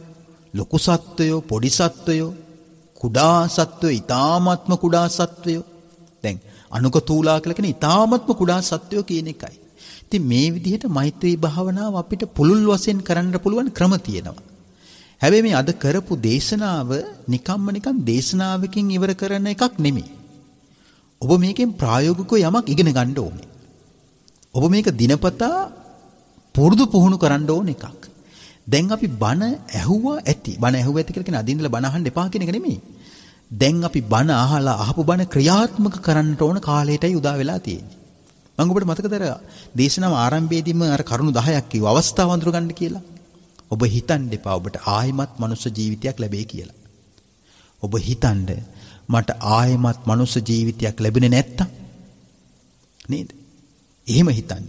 ලොකු සත්වයෝ පොඩි සත්වයෝ කුඩා සත්වය ඉතාමත්ම කුඩා සත්වයෝ දැන් අනුකතූලා කියලා කියන ඉතාමත්ම කුඩා සත්වයෝ කියන එකයි. ඉතින් මේ විදිහට මෛත්‍රී භාවනාව අපිට පුළුල් වශයෙන් කරන්න පුළුවන් ක්‍රම තියෙනවා. හැබැයි මේ අද කරපු දේශනාව නිකම්ම නිකම් දේශනාවකින් ඉවර කරන එකක් නෙමෙයි. ඔබ මේකෙන් ප්‍රායෝගිකව යමක් ඉගෙන ගන්න ඕනේ. ඔබ මේක දිනපතා පුරුදු පුහුණු කරන්න ඕන එකක්. දැන් අපි බණ ඇහුවා ඇති. බණ ඇහුවා ඇති කියලා කියන අදින්නල බණ අහන්න එපා කියන එක නෙමෙයි. දැන් අපි බණ අහලා අහපු බණ ක්‍රියාත්මක කරන්නට ඕන කාලයටයි උදා වෙලා තියෙන්නේ. මම ඔබට මතකද අර දේශනාව ආරම්භයේදීම අර කරුණු 10ක් කිව්ව අවස්ථාව අඳුරගන්න කියලා. ඔබ හිතන්න එපා ඔබට ආයෙමත් මනුෂ්‍ය ජීවිතයක් ලැබෙයි කියලා. ඔබ හිතන්න මට ආයෙමත් මනුෂ්‍ය ජීවිතයක් ලැබුණේ නැත්තම් නේද? එහෙම හිතන්න.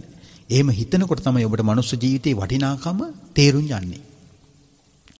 එහෙම හිතනකොට තමයි ඔබට මනුස්ස ජීවිතේ වටිනාකම තේරුම් යන්නේ.